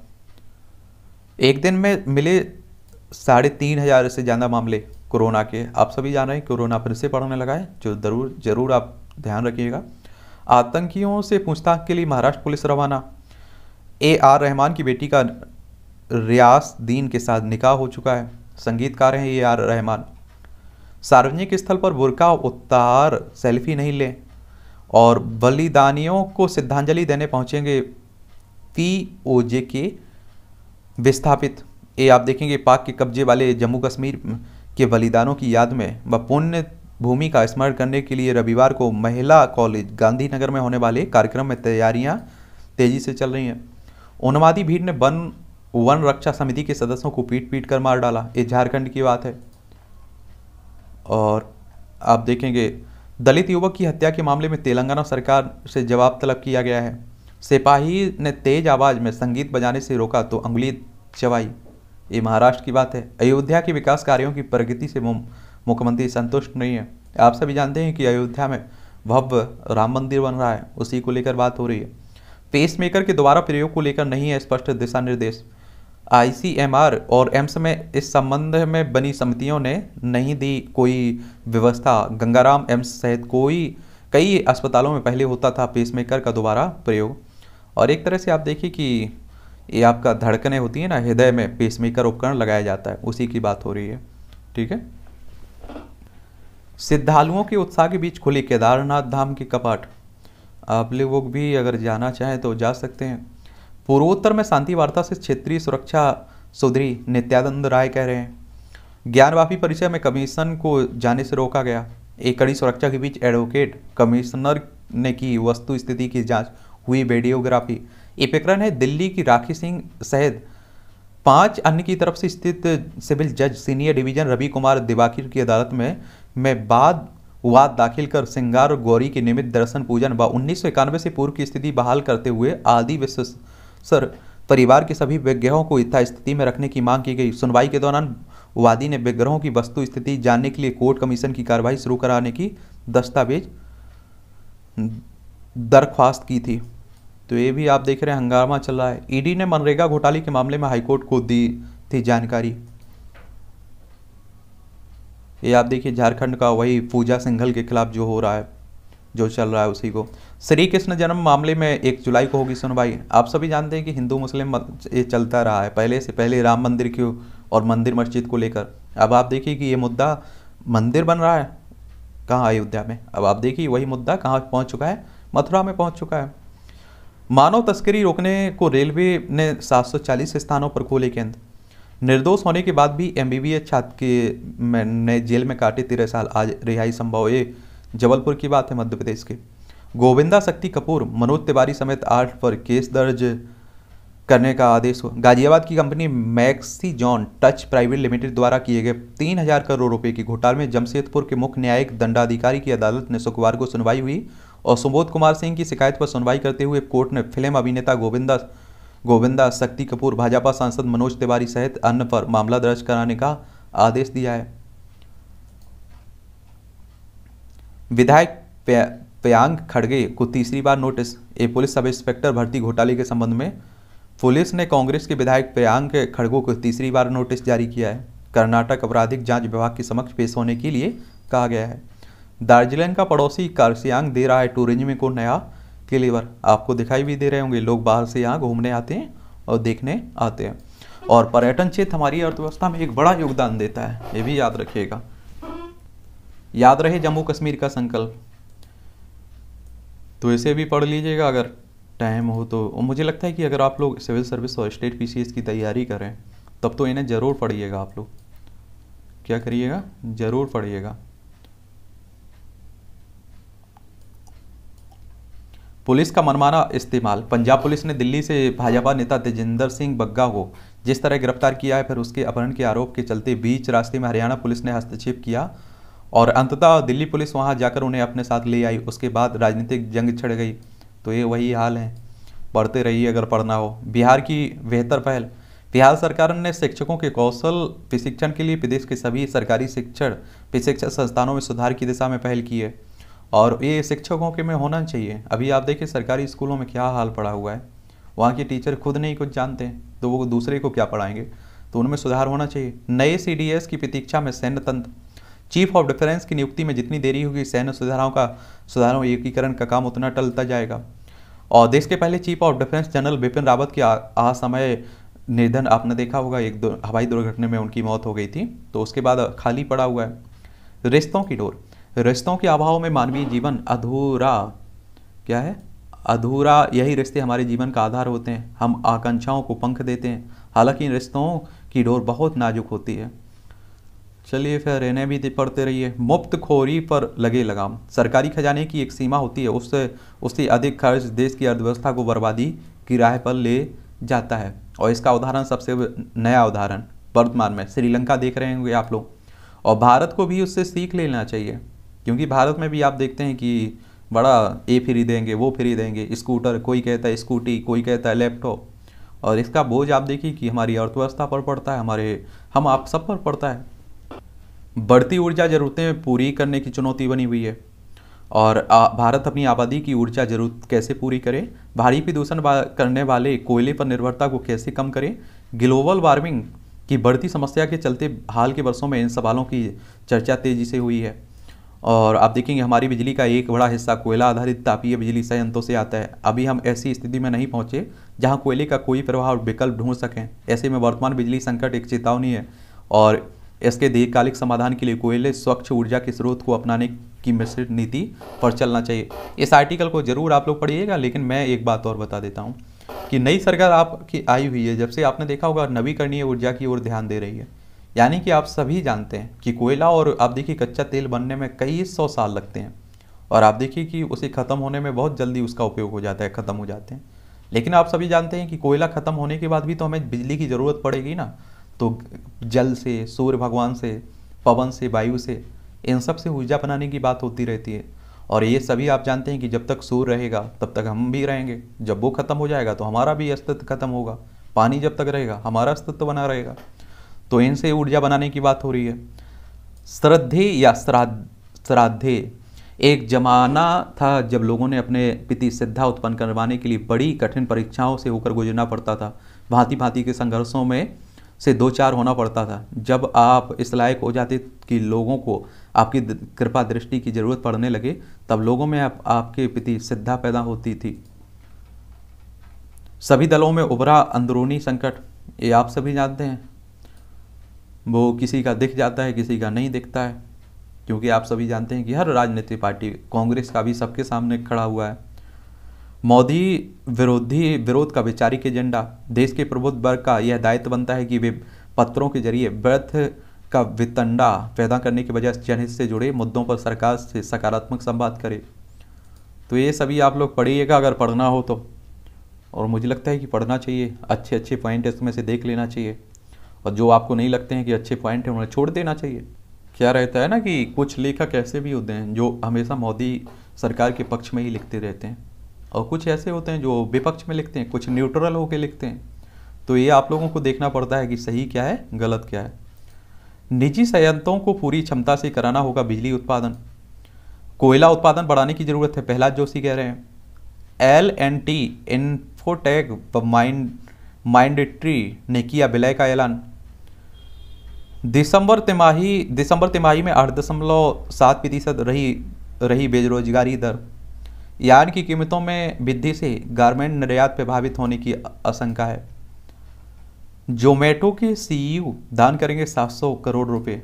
एक दिन में मिले साढ़े तीन हज़ार से ज़्यादा मामले कोरोना के आप सभी जान रहे हैं कोरोना फिर से बढ़ने लगा है जो जरूर जरूर आप ध्यान रखिएगा आतंकियों से पूछताछ के लिए महाराष्ट्र पुलिस रवाना ए आर रहमान की बेटी का रियास दीन के साथ निकाह हो चुका है संगीतकार हैं ए आर रहमान सार्वजनिक स्थल पर बुरका उतार सेल्फी नहीं लें और बलिदानियों को श्रद्धांजलि देने पहुंचेंगे पी ओ जे के विस्थापित ये आप देखेंगे पाक के कब्जे वाले जम्मू कश्मीर के बलिदानों की याद में व पुण्य भूमि का स्मरण करने के लिए रविवार को महिला कॉलेज गांधीनगर में होने वाले कार्यक्रम में तैयारियां तेजी से चल रही हैं उन्मादी भीड़ ने वन वन रक्षा समिति के सदस्यों को पीट पीट कर मार डाला ये झारखंड की बात है और आप देखेंगे दलित युवक की हत्या के मामले में तेलंगाना सरकार से जवाब तलब किया गया है सिपाही ने तेज आवाज़ में संगीत बजाने से रोका तो अंगुली चबाई ये महाराष्ट्र की बात है अयोध्या के विकास कार्यों की प्रगति से मुख्यमंत्री संतुष्ट नहीं है आप सभी जानते हैं कि अयोध्या में भव्य राम मंदिर बन रहा है उसी को लेकर बात हो रही है पेस मेकर के दोबारा प्रयोग को लेकर नहीं है स्पष्ट दिशा निर्देश आईसीएमआर और एम्स में इस संबंध में बनी समितियों ने नहीं दी कोई व्यवस्था गंगाराम एम्स सहित कोई कई अस्पतालों में पहले होता था पेसमेकर का दोबारा प्रयोग और एक तरह से आप देखिए कि ये आपका धड़कने होती है ना हृदय में पेसमेकर उपकरण लगाया जाता है उसी की बात हो रही है ठीक है सिद्धालुओं के उत्साह के बीच खुली केदारनाथ धाम की कपाट आप लोग भी अगर जाना चाहें तो जा सकते हैं पूर्वोत्तर में शांति वार्ता से क्षेत्रीय सुरक्षा सुधरी नित्यानंद राय कह रहे हैं ज्ञानवापी परिचय में कमीशन को जाने से रोका गया एक कड़ी सुरक्षा के बीच एडवोकेट कमिश्नर ने की वस्तु स्थिति की जांच हुई वीडियोग्राफी ये प्रकरण है दिल्ली की राखी सिंह सहित पांच अन्य की तरफ से स्थित सिविल जज सीनियर डिवीजन रवि कुमार दिवाकर की अदालत में में बाद वाद दाखिल कर सिंगार और गौरी के निमित्त दर्शन पूजन व उन्नीस से पूर्व की स्थिति बहाल करते हुए आदि विश्व सर परिवार के सभी विग्रहों को यथा स्थिति में रखने की मांग की गई सुनवाई के दौरान वादी ने विग्रहों की वस्तु स्थिति जानने के लिए कोर्ट कमीशन की कार्रवाई शुरू कराने की दस्तावेज दरख्वास्त की थी तो ये भी आप देख रहे हैं हंगामा चल रहा है ईडी e ने मनरेगा घोटाले के मामले में हाईकोर्ट को दी थी जानकारी ये आप देखिए झारखंड का वही पूजा सिंघल के खिलाफ जो हो रहा है जो चल रहा है उसी को श्री कृष्ण जन्म मामले में एक जुलाई को होगी सुनवाई आप सभी जानते हैं कि हिंदू मुस्लिम ये चलता रहा है पहले से पहले राम मंदिर की और मंदिर मस्जिद को लेकर अब आप देखिए कि ये मुद्दा मंदिर बन रहा है कहाँ अयोध्या में अब आप देखिए वही मुद्दा कहाँ पहुँच चुका है मथुरा में पहुँच चुका है मानव तस्करी रोकने को रेलवे ने 740 स्थानों पर खोले केंद्र निर्दोष होने के बाद भी एम छात्र के ने जेल में काटे तेरह साल आज रिहाई संभव ये जबलपुर की बात है मध्य प्रदेश के गोविंदा शक्ति कपूर मनोज तिवारी समेत आठ पर केस दर्ज करने का आदेश हो गाजियाबाद की company Maxi John Touch private limited द्वारा किए गए तीन हजार करोड़ रुपए के घोटाले में जमशेदपुर के मुख्य न्यायिक दंडाधिकारी की अदालत ने शुक्रवार को सुनवाई हुई और सुबोध कुमार सिंह की शिकायत पर सुनवाई करते हुए कोर्ट ने फिल्म अभिनेता गोविंदा गोविंदा शक्ति कपूर भाजपा सांसद मनोज तिवारी सहित अन्य पर मामला दर्ज कराने का आदेश दिया है विधायक प्यांग खड़गे को तीसरी बार नोटिस ए पुलिस सब इंस्पेक्टर भर्ती घोटाले के संबंध में पुलिस ने कांग्रेस के विधायक प्यांग खड़गो को तीसरी बार नोटिस जारी किया है कर्नाटक आपराधिक जांच विभाग के समक्ष पेश होने के लिए कहा गया है दार्जिलिंग का पड़ोसी कार्सियांग दे रहा है टूरिज्म को नया क्लेवर आपको दिखाई भी दे रहे होंगे लोग बाहर से यहाँ घूमने आते हैं और देखने आते हैं और पर्यटन क्षेत्र हमारी अर्थव्यवस्था में एक बड़ा योगदान देता है ये भी याद रखिएगा याद रहे जम्मू कश्मीर का संकल्प तो इसे भी पढ़ लीजिएगा अगर टाइम हो तो मुझे लगता है कि अगर आप लोग सिविल सर्विस और स्टेट पी की तैयारी करें तब तो इन्हें ज़रूर पढ़िएगा आप लोग क्या करिएगा ज़रूर पढ़िएगा पुलिस का मनमाना इस्तेमाल पंजाब पुलिस ने दिल्ली से भाजपा नेता तेजिंदर सिंह बग्गा को जिस तरह गिरफ्तार किया है फिर उसके अपहरण के आरोप के चलते बीच रास्ते में हरियाणा पुलिस ने हस्तक्षेप किया और अंततः दिल्ली पुलिस वहां जाकर उन्हें अपने साथ ले आई उसके बाद राजनीतिक जंग छिड़ गई तो ये वही हाल है पढ़ते रहिए अगर पढ़ना हो बिहार की बेहतर पहल बिहार सरकार ने शिक्षकों के कौशल प्रशिक्षण के लिए प्रदेश के सभी सरकारी शिक्षण प्रशिक्षण संस्थानों में सुधार की दिशा में पहल की है और ये शिक्षकों के में होना चाहिए अभी आप देखिए सरकारी स्कूलों में क्या हाल पड़ा हुआ है वहाँ के टीचर खुद नहीं कुछ जानते तो वो दूसरे को क्या पढ़ाएंगे तो उनमें सुधार होना चाहिए नए सी की प्रतीक्षा में सैन्य तंत्र चीफ ऑफ डिफेंस की नियुक्ति में जितनी देरी होगी सैन्य सुधारों का सुधारों एकीकरण का काम उतना टलता जाएगा और देश के पहले chief of defence general Bipin Rawat की असमय निधन आपने देखा होगा एक दो हवाई दुर्घटना में उनकी मौत हो गई थी तो उसके बाद खाली पड़ा हुआ है रिश्तों की डोर रिश्तों के अभाव में मानवीय जीवन अधूरा क्या है अधूरा यही रिश्ते हमारे जीवन का आधार होते हैं हम आकांक्षाओं को पंख देते हैं हालांकि इन रिश्तों की डोर बहुत नाजुक होती है चलिए फिर रहने भी पढ़ते रहिए मुफ्त खोरी पर लगे लगाम सरकारी खजाने की एक सीमा होती है उससे उससे अधिक खर्च देश की अर्थव्यवस्था को बर्बादी की राह पर ले जाता है और इसका उदाहरण सबसे नया उदाहरण वर्तमान में श्रीलंका देख रहे होंगे आप लोग और भारत को भी उससे सीख लेना चाहिए क्योंकि भारत में भी आप देखते हैं कि बड़ा ए फ्री देंगे वो फ्री देंगे स्कूटर कोई कहता है स्कूटी कोई कहता है लैपटॉप और इसका बोझ आप देखिए कि हमारी अर्थव्यवस्था पर पड़ता है हमारे हम आप सब पर पड़ता है बढ़ती ऊर्जा ज़रूरतें पूरी करने की चुनौती बनी हुई है और भारत अपनी आबादी की ऊर्जा जरूरत कैसे पूरी करे भारी प्रदूषण करने वाले कोयले पर निर्भरता को कैसे कम करें ग्लोबल वार्मिंग की बढ़ती समस्या के चलते हाल के वर्षों में इन सवालों की चर्चा तेजी से हुई है और आप देखेंगे हमारी बिजली का एक बड़ा हिस्सा कोयला आधारित तापीय बिजली संयंत्रों से आता है अभी हम ऐसी स्थिति में नहीं पहुँचे जहाँ कोयले का कोई प्रवाह और विकल्प ढूंढ सकें ऐसे में वर्तमान बिजली संकट एक चेतावनी है और इसके दीर्घकालिक समाधान के लिए कोयले स्वच्छ ऊर्जा के स्रोत को अपनाने की मिश्रित नीति पर चलना चाहिए इस आर्टिकल को जरूर आप लोग पढ़िएगा लेकिन मैं एक बात और बता देता हूँ कि नई सरकार आपकी आई हुई है जब से आपने देखा होगा नवीकरणीय ऊर्जा की ओर ध्यान दे रही है यानी कि आप सभी जानते हैं कि कोयला और आप देखिए कच्चा तेल बनने में कई सौ साल लगते हैं और आप देखिए कि उसे ख़त्म होने में बहुत जल्दी उसका उपयोग हो जाता है ख़त्म हो जाते हैं लेकिन आप सभी जानते हैं कि कोयला ख़त्म होने के बाद भी तो हमें बिजली की ज़रूरत पड़ेगी ना तो जल से सूर्य भगवान से पवन से वायु से इन सब से ऊर्जा बनाने की बात होती रहती है और ये सभी आप जानते हैं कि जब तक सूर्य रहेगा तब तक हम भी रहेंगे जब वो ख़त्म हो जाएगा तो हमारा भी अस्तित्व खत्म होगा पानी जब तक रहेगा हमारा अस्तित्व बना रहेगा तो इनसे ऊर्जा बनाने की बात हो रही है श्रद्धे या श्राद्धे एक जमाना था जब लोगों ने अपने पिति सिद्धा उत्पन्न करवाने के लिए बड़ी कठिन परीक्षाओं से होकर गुजरना पड़ता था भांति भांति के संघर्षों में से दो चार होना पड़ता था जब आप इस लायक हो जाते कि लोगों को आपकी कृपा दृष्टि की जरूरत पड़ने लगे तब लोगों में आप, आपके पिति सिद्धा पैदा होती थी सभी दलों में उभरा अंदरूनी संकट ये आप सभी जानते हैं वो किसी का दिख जाता है किसी का नहीं दिखता है क्योंकि आप सभी जानते हैं कि हर राजनीतिक पार्टी कांग्रेस का भी सबके सामने खड़ा हुआ है मोदी विरोधी विरोध का वैचारिक एजेंडा देश के प्रबुद्ध वर्ग का यह दायित्व बनता है कि वे पत्रों के जरिए व्यर्थ का वितंडा पैदा करने के बजाय जनहित से जुड़े मुद्दों पर सरकार से सकारात्मक संवाद करे तो ये सभी आप लोग पढ़िएगा अगर पढ़ना हो तो और मुझे लगता है कि पढ़ना चाहिए अच्छे अच्छे पॉइंट इसमें से देख लेना चाहिए और जो आपको नहीं लगते हैं कि अच्छे पॉइंट हैं उन्हें छोड़ देना चाहिए क्या रहता है ना कि कुछ लेखक ऐसे भी होते हैं जो हमेशा मोदी सरकार के पक्ष में ही लिखते रहते हैं और कुछ ऐसे होते हैं जो विपक्ष में लिखते हैं कुछ न्यूट्रल होकर लिखते हैं तो ये आप लोगों को देखना पड़ता है कि सही क्या है गलत क्या है निजी संयंत्रों को पूरी क्षमता से कराना होगा बिजली उत्पादन कोयला उत्पादन बढ़ाने की ज़रूरत है प्रहलाद जोशी कह रहे हैं L N T Infotech Mind Mindtree ने किया विलय का ऐलान दिसंबर तिमाही दिसंबर तिमाही में आठ दशमलव सात प्रतिशत रही रही बेरोजगारी दर यान की कीमतों में वृद्धि से गारमेंट निर्यात प्रभावित होने की आशंका है जोमेटो के सीईओ e दान करेंगे 700 करोड़ रुपए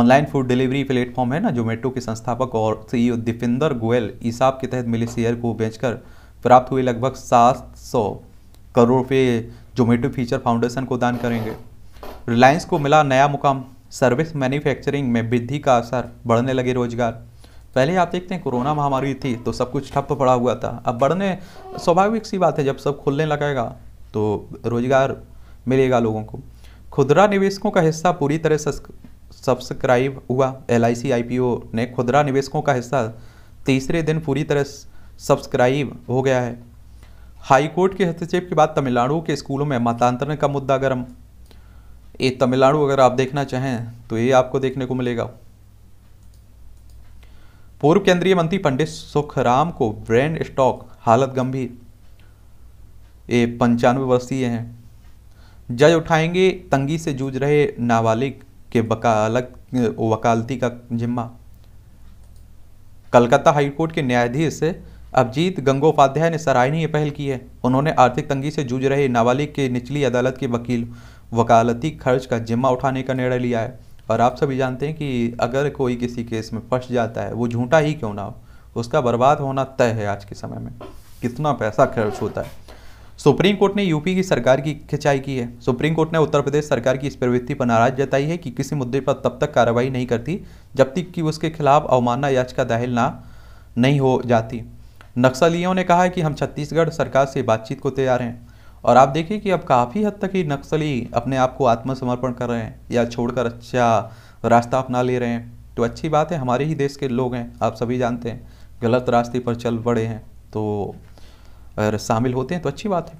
ऑनलाइन फूड डिलीवरी प्लेटफॉर्म है ना जोमेटो के संस्थापक और सीईओ e दिपिंदर गोयल ईसाब के तहत मिले शेयर को बेचकर प्राप्त हुए लगभग 700 करोड़ रुपये जोमेटो फीचर फाउंडेशन को दान करेंगे रिलायंस को मिला नया मुकाम सर्विस मैन्युफैक्चरिंग में वृद्धि का असर बढ़ने लगे रोजगार पहले आप देखते हैं कोरोना महामारी थी तो सब कुछ ठप पड़ा हुआ था अब बढ़ने स्वाभाविक सी बात है जब सब खुलने लगेगा तो रोजगार मिलेगा लोगों को खुदरा निवेशकों का हिस्सा पूरी तरह सब्सक्राइब हुआ एल आई ने खुदरा निवेशकों का हिस्सा तीसरे दिन पूरी तरह सब्सक्राइब हो गया है हाईकोर्ट के हस्तक्षेप के बाद तमिलनाडु के स्कूलों में मतांतरण का मुद्दा गर्म ये तमिलनाडु अगर आप देखना चाहें तो ये आपको देखने को मिलेगा पूर्व केंद्रीय मंत्री पंडित सुखराम को ब्रेन स्टॉक हालत गंभीर ये पंचानवे वर्षीय हैं जज उठाएंगे तंगी से जूझ रहे नाबालिग के वकालत वकालती का जिम्मा कलकत्ता हाईकोर्ट के न्यायाधीश अभिजीत गंगोपाध्याय ने सराहनीय पहल की है उन्होंने आर्थिक तंगी से जूझ रहे नाबालिग के निचली अदालत के वकील वकालती खर्च का जिम्मा उठाने का निर्णय लिया है और आप सभी जानते हैं कि अगर कोई किसी केस में फंस जाता है वो झूठा ही क्यों ना हो उसका बर्बाद होना तय है आज के समय में कितना पैसा खर्च होता है सुप्रीम कोर्ट ने यूपी की सरकार की खिंचाई की है सुप्रीम कोर्ट ने उत्तर प्रदेश सरकार की इस प्रवृत्ति पर नाराज जताई है कि किसी मुद्दे पर तब तक कार्रवाई नहीं करती जब तक कि उसके खिलाफ अवमानना याचिका दाखिल ना नहीं हो जाती नक्सलियों ने कहा है कि हम छत्तीसगढ़ सरकार से बातचीत को तैयार हैं और आप देखिए कि अब काफ़ी हद तक ही नक्सली अपने आप को आत्मसमर्पण कर रहे हैं या छोड़कर अच्छा रास्ता अपना ले रहे हैं तो अच्छी बात है हमारे ही देश के लोग हैं आप सभी जानते हैं गलत रास्ते पर चल पड़े हैं तो अगर शामिल होते हैं तो अच्छी बात है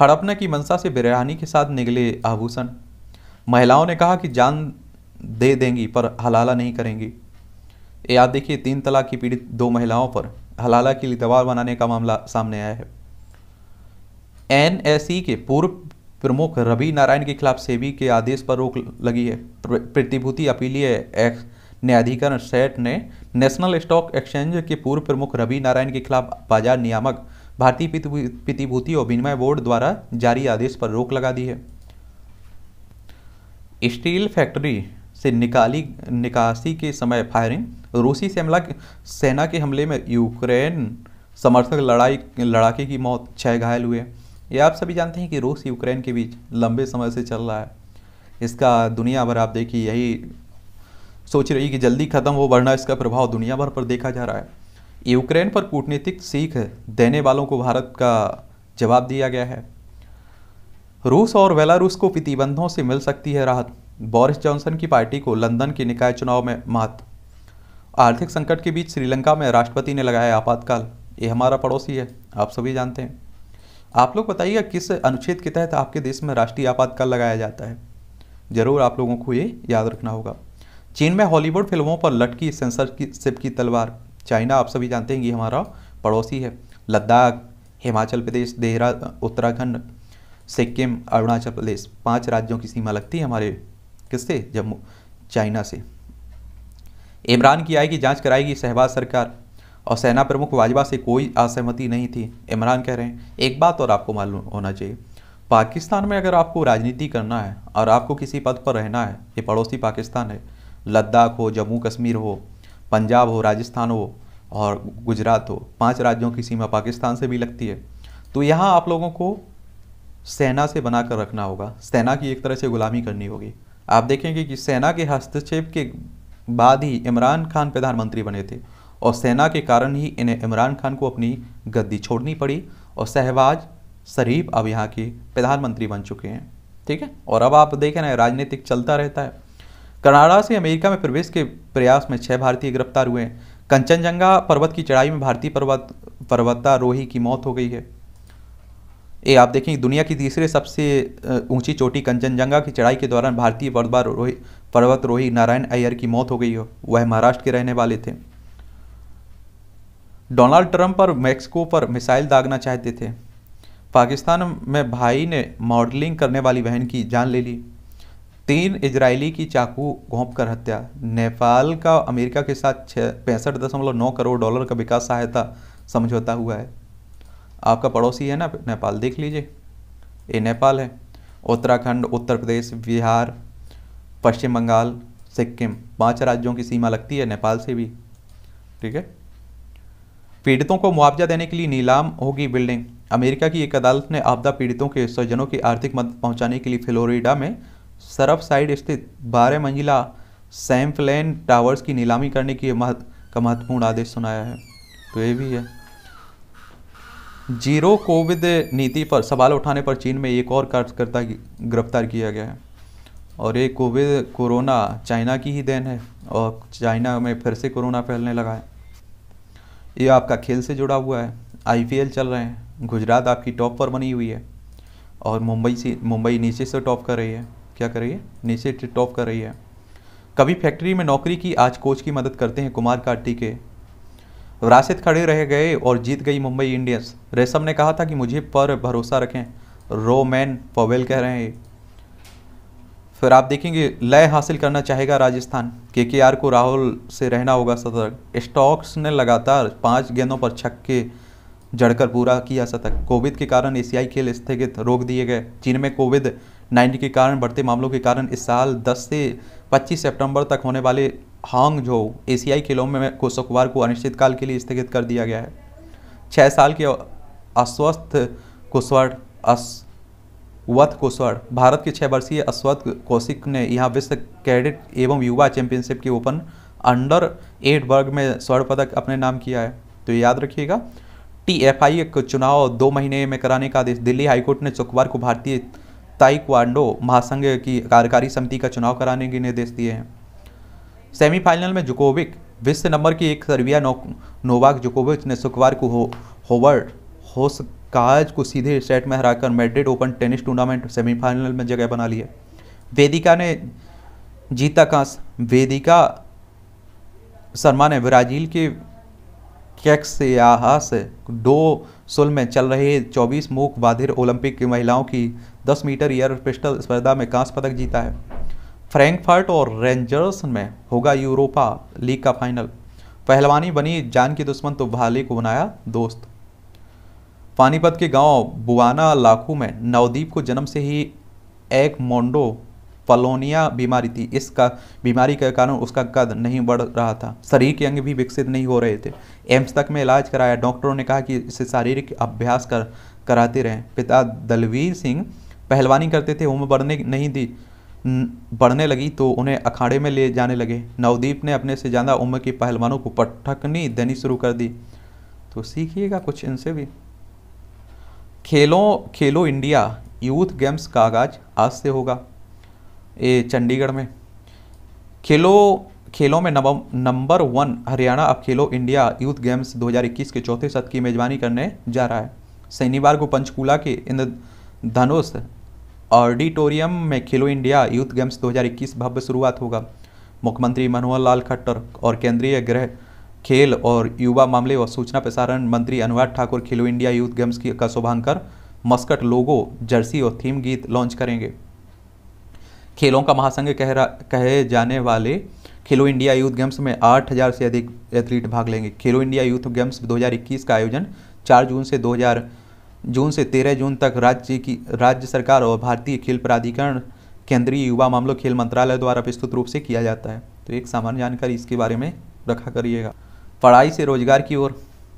हड़पना की मंशा से बिरयानी के साथ निकले आभूषण महिलाओं ने कहा कि जान दे देंगी पर हलाला नहीं करेंगी याद आप देखिए तीन तलाक की पीड़ित दो महिलाओं पर हलाला के लिए दबाव बनाने का मामला सामने आया है एनएसई के पूर्व प्रमुख रवि नारायण के खिलाफ सेबी के आदेश पर रोक लगी है प्रतिभूति अपीलीय एक्स न्यायाधिकरण सेट ने नेशनल स्टॉक एक्सचेंज के पूर्व प्रमुख रवि नारायण के खिलाफ बाजार नियामक भारतीय प्रतिभूति और विनिमय बोर्ड द्वारा जारी आदेश पर रोक लगा दी है स्टील फैक्ट्री से निकाली निकासी के समय फायरिंग रूसी सेमला सेना के हमले में यूक्रेन समर्थक लड़ाई लड़ाके की मौत छह घायल हुए ये आप सभी जानते हैं कि रूस यूक्रेन के बीच लंबे समय से चल रहा है इसका दुनिया भर आप देखिए यही सोच रही है कि जल्दी ख़त्म हो वरना इसका प्रभाव दुनिया भर पर देखा जा रहा है यूक्रेन पर कूटनीतिक सीख देने वालों को भारत का जवाब दिया गया है रूस और बेलारूस को प्रतिबंधों से मिल सकती है राहत बोरिस जॉनसन की पार्टी को लंदन के निकाय चुनाव में महत्व आर्थिक संकट के बीच श्रीलंका में राष्ट्रपति ने लगाया आपातकाल ये हमारा पड़ोसी है आप सभी जानते हैं आप लोग बताइएगा किस अनुच्छेद के तहत आपके देश में राष्ट्रीय आपातकाल लगाया जाता है जरूर आप लोगों को ये याद रखना होगा चीन में हॉलीवुड फिल्मों पर लटकी सेंसरशिप की तलवार चाइना आप सभी जानते हैं कि हमारा पड़ोसी है लद्दाख हिमाचल प्रदेश देहरा उत्तराखंड सिक्किम अरुणाचल प्रदेश पांच राज्यों की सीमा लगती है हमारे किससे जम्मू चाइना से इमरान की आएगी की जांच कराएगी शहबाज सरकार और सेना प्रमुख वाजपा से कोई असहमति नहीं थी इमरान कह रहे हैं एक बात और आपको मालूम होना चाहिए पाकिस्तान में अगर आपको राजनीति करना है और आपको किसी पद पर रहना है ये पड़ोसी पाकिस्तान है लद्दाख हो जम्मू कश्मीर हो पंजाब हो राजस्थान हो और गुजरात हो पांच राज्यों की सीमा पाकिस्तान से भी लगती है तो यहाँ आप लोगों को सेना से बना कर रखना होगा सेना की एक तरह से गुलामी करनी होगी आप देखेंगे कि सेना के हस्तक्षेप के बाद ही इमरान खान प्रधानमंत्री बने थे और सेना के कारण ही इन्हें इमरान खान को अपनी गद्दी छोड़नी पड़ी और सहवाज शरीफ अब यहाँ के प्रधानमंत्री बन चुके हैं ठीक है और अब आप देखें ना राजनीतिक चलता रहता है कनाडा से अमेरिका में प्रवेश के प्रयास में छः भारतीय गिरफ्तार हुए हैं कंचनजंगा पर्वत की चढ़ाई में भारतीय पर्वत पर्वतारोही की मौत हो गई है ये आप देखें दुनिया की तीसरे सबसे ऊंची चोटी कंचनजंगा की चढ़ाई के दौरान भारतीय पर्वतारोही पर्वतरोही नारायण अय्यर की मौत हो गई हो वह महाराष्ट्र के रहने वाले थे डोनाल्ड ट्रंप और मैक्सिको पर मिसाइल दागना चाहते थे पाकिस्तान में भाई ने मॉडलिंग करने वाली बहन की जान ले ली तीन इजरायली की चाकू घोंप कर हत्या नेपाल का अमेरिका के साथ छः पैंसठ दशमलव नौ करोड़ डॉलर का विकास सहायता समझौता हुआ है आपका पड़ोसी है ना नेपाल देख लीजिए ये नेपाल है उत्तराखंड उत्तर प्रदेश बिहार पश्चिम बंगाल सिक्किम पांच राज्यों की सीमा लगती है नेपाल से भी ठीक है पीड़ितों को मुआवजा देने के लिए नीलाम होगी बिल्डिंग अमेरिका की एक अदालत ने आपदा पीड़ितों के स्वजनों की आर्थिक मदद पहुंचाने के लिए फ्लोरिडा में सरफ साइड स्थित बारह मंजिला सैम्फलैन टावर्स की नीलामी करने की महत, का महत्वपूर्ण आदेश सुनाया है तो ये भी है जीरो कोविड नीति पर सवाल उठाने पर चीन में एक और कार्यकर्ता गिरफ्तार किया गया है और ये कोविड कोरोना चाइना की ही देन है और चाइना में फिर से कोरोना फैलने लगा है ये आपका खेल से जुड़ा हुआ है आईपीएल चल रहे हैं गुजरात आपकी टॉप पर बनी हुई है और मुंबई से मुंबई नीचे से टॉप कर रही है क्या कर रही है नीचे टॉप कर रही है कभी फैक्ट्री में नौकरी की आज कोच की मदद करते हैं कुमार कार्टी के विरासत खड़े रह गए और जीत गई मुंबई इंडियंस रेशम ने कहा था कि मुझे पर भरोसा रखें रोमैन पवेल कह रहे हैं फिर आप देखेंगे लय हासिल करना चाहेगा राजस्थान के के आर को राहुल से रहना होगा सतर्क स्टॉक्स ने लगातार पाँच गेंदों पर छक्के जड़कर पूरा किया सतर्क कोविड के कारण एशियाई खेल स्थगित रोक दिए गए चीन में कोविड नाइन्टीन के कारण बढ़ते मामलों के कारण इस साल 10 से 25 सितंबर तक होने वाले हांग जो एशियाई खेलों में को शुक्रवार को अनिश्चितकाल के लिए स्थगित कर दिया गया है छः साल के अस्वस्थ कुशवाड़ अस वत कुशवाड़ भारत के छः वर्षीय अश्वत कौशिक ने यहाँ विश्व कैडेट एवं युवा चैंपियनशिप के ओपन अंडर एट वर्ग में स्वर्ण पदक अपने नाम किया है तो याद रखिएगा टी एफ आई का चुनाव दो महीने में कराने का आदेश दिल्ली हाईकोर्ट ने शुक्रवार को भारतीय ताइक्वांडो महासंघ की कार्यकारी समिति का चुनाव कराने के निर्देश दिए हैं सेमीफाइनल में जुकोविक विश्व नंबर की एक सर्बिया नो, नोवाक जुकोविच ने शुक्रवार को हो, होवर्ड होस काज को सीधे सेट में हराकर Madrid Open tennis tournament semifinal में जगह बना ली है वेदिका ने जीता कांस वेदिका शर्मा ने ब्राज़ील के कैक्स याहा से दो सुल में चल रहे 24 मूक बाधिर ओलंपिक की महिलाओं की 10 मीटर एयर पिस्टल स्पर्धा में कांस पदक जीता है फ्रैंकफर्ट और रेंजर्स में होगा यूरोपा लीग का फाइनल पहलवानी बनी जान की दुश्मन तो भाले को बनाया दोस्त पानीपत के गांव बुआना लाखू में नवदीप को जन्म से ही एक मोंडो पलोनिया बीमारी थी इसका बीमारी के कारण उसका कद नहीं बढ़ रहा था शरीर के अंग भी विकसित नहीं हो रहे थे एम्स तक में इलाज कराया डॉक्टरों ने कहा कि इसे शारीरिक अभ्यास कर कराते रहें पिता दलवीर सिंह पहलवानी करते थे उम्र बढ़ने नहीं दी बढ़ने लगी तो उन्हें अखाड़े में ले जाने लगे नवदीप ने अपने से ज़्यादा उम्र के पहलवानों को पटकनी देनी शुरू कर दी तो सीखिएगा कुछ इनसे भी खेलों खेलो इंडिया यूथ गेम्स का आगाज आज से होगा ये चंडीगढ़ में खेलो खेलों में नंबर वन हरियाणा अब खेलो इंडिया यूथ गेम्स 2021 के चौथे सत्र की मेजबानी करने जा रहा है शनिवार को पंचकूला के इंद्र धनुष ऑडिटोरियम में खेलो इंडिया यूथ गेम्स 2021 भव्य शुरुआत होगा मुख्यमंत्री मनोहर लाल खट्टर और केंद्रीय गृह खेल और युवा मामले व सूचना प्रसारण मंत्री अनुराग ठाकुर खेलो इंडिया यूथ गेम्स की का शुभांकर मस्कट लोगो जर्सी और थीम गीत लॉन्च करेंगे खेलों का महासंघ कह कहे जाने वाले खेलो इंडिया यूथ गेम्स में आठ हज़ार से अधिक एथलीट भाग लेंगे खेलो इंडिया यूथ गेम्स 2021 का आयोजन 4 जून से 2000 जून से 13 जून तक राज्य की राज्य सरकार और भारतीय खेल प्राधिकरण केंद्रीय युवा मामलों खेल मंत्रालय द्वारा विस्तृत रूप से किया जाता है तो एक सामान्य जानकारी इसके बारे में रखा करिएगा पढ़ाई से रोजगार की ओर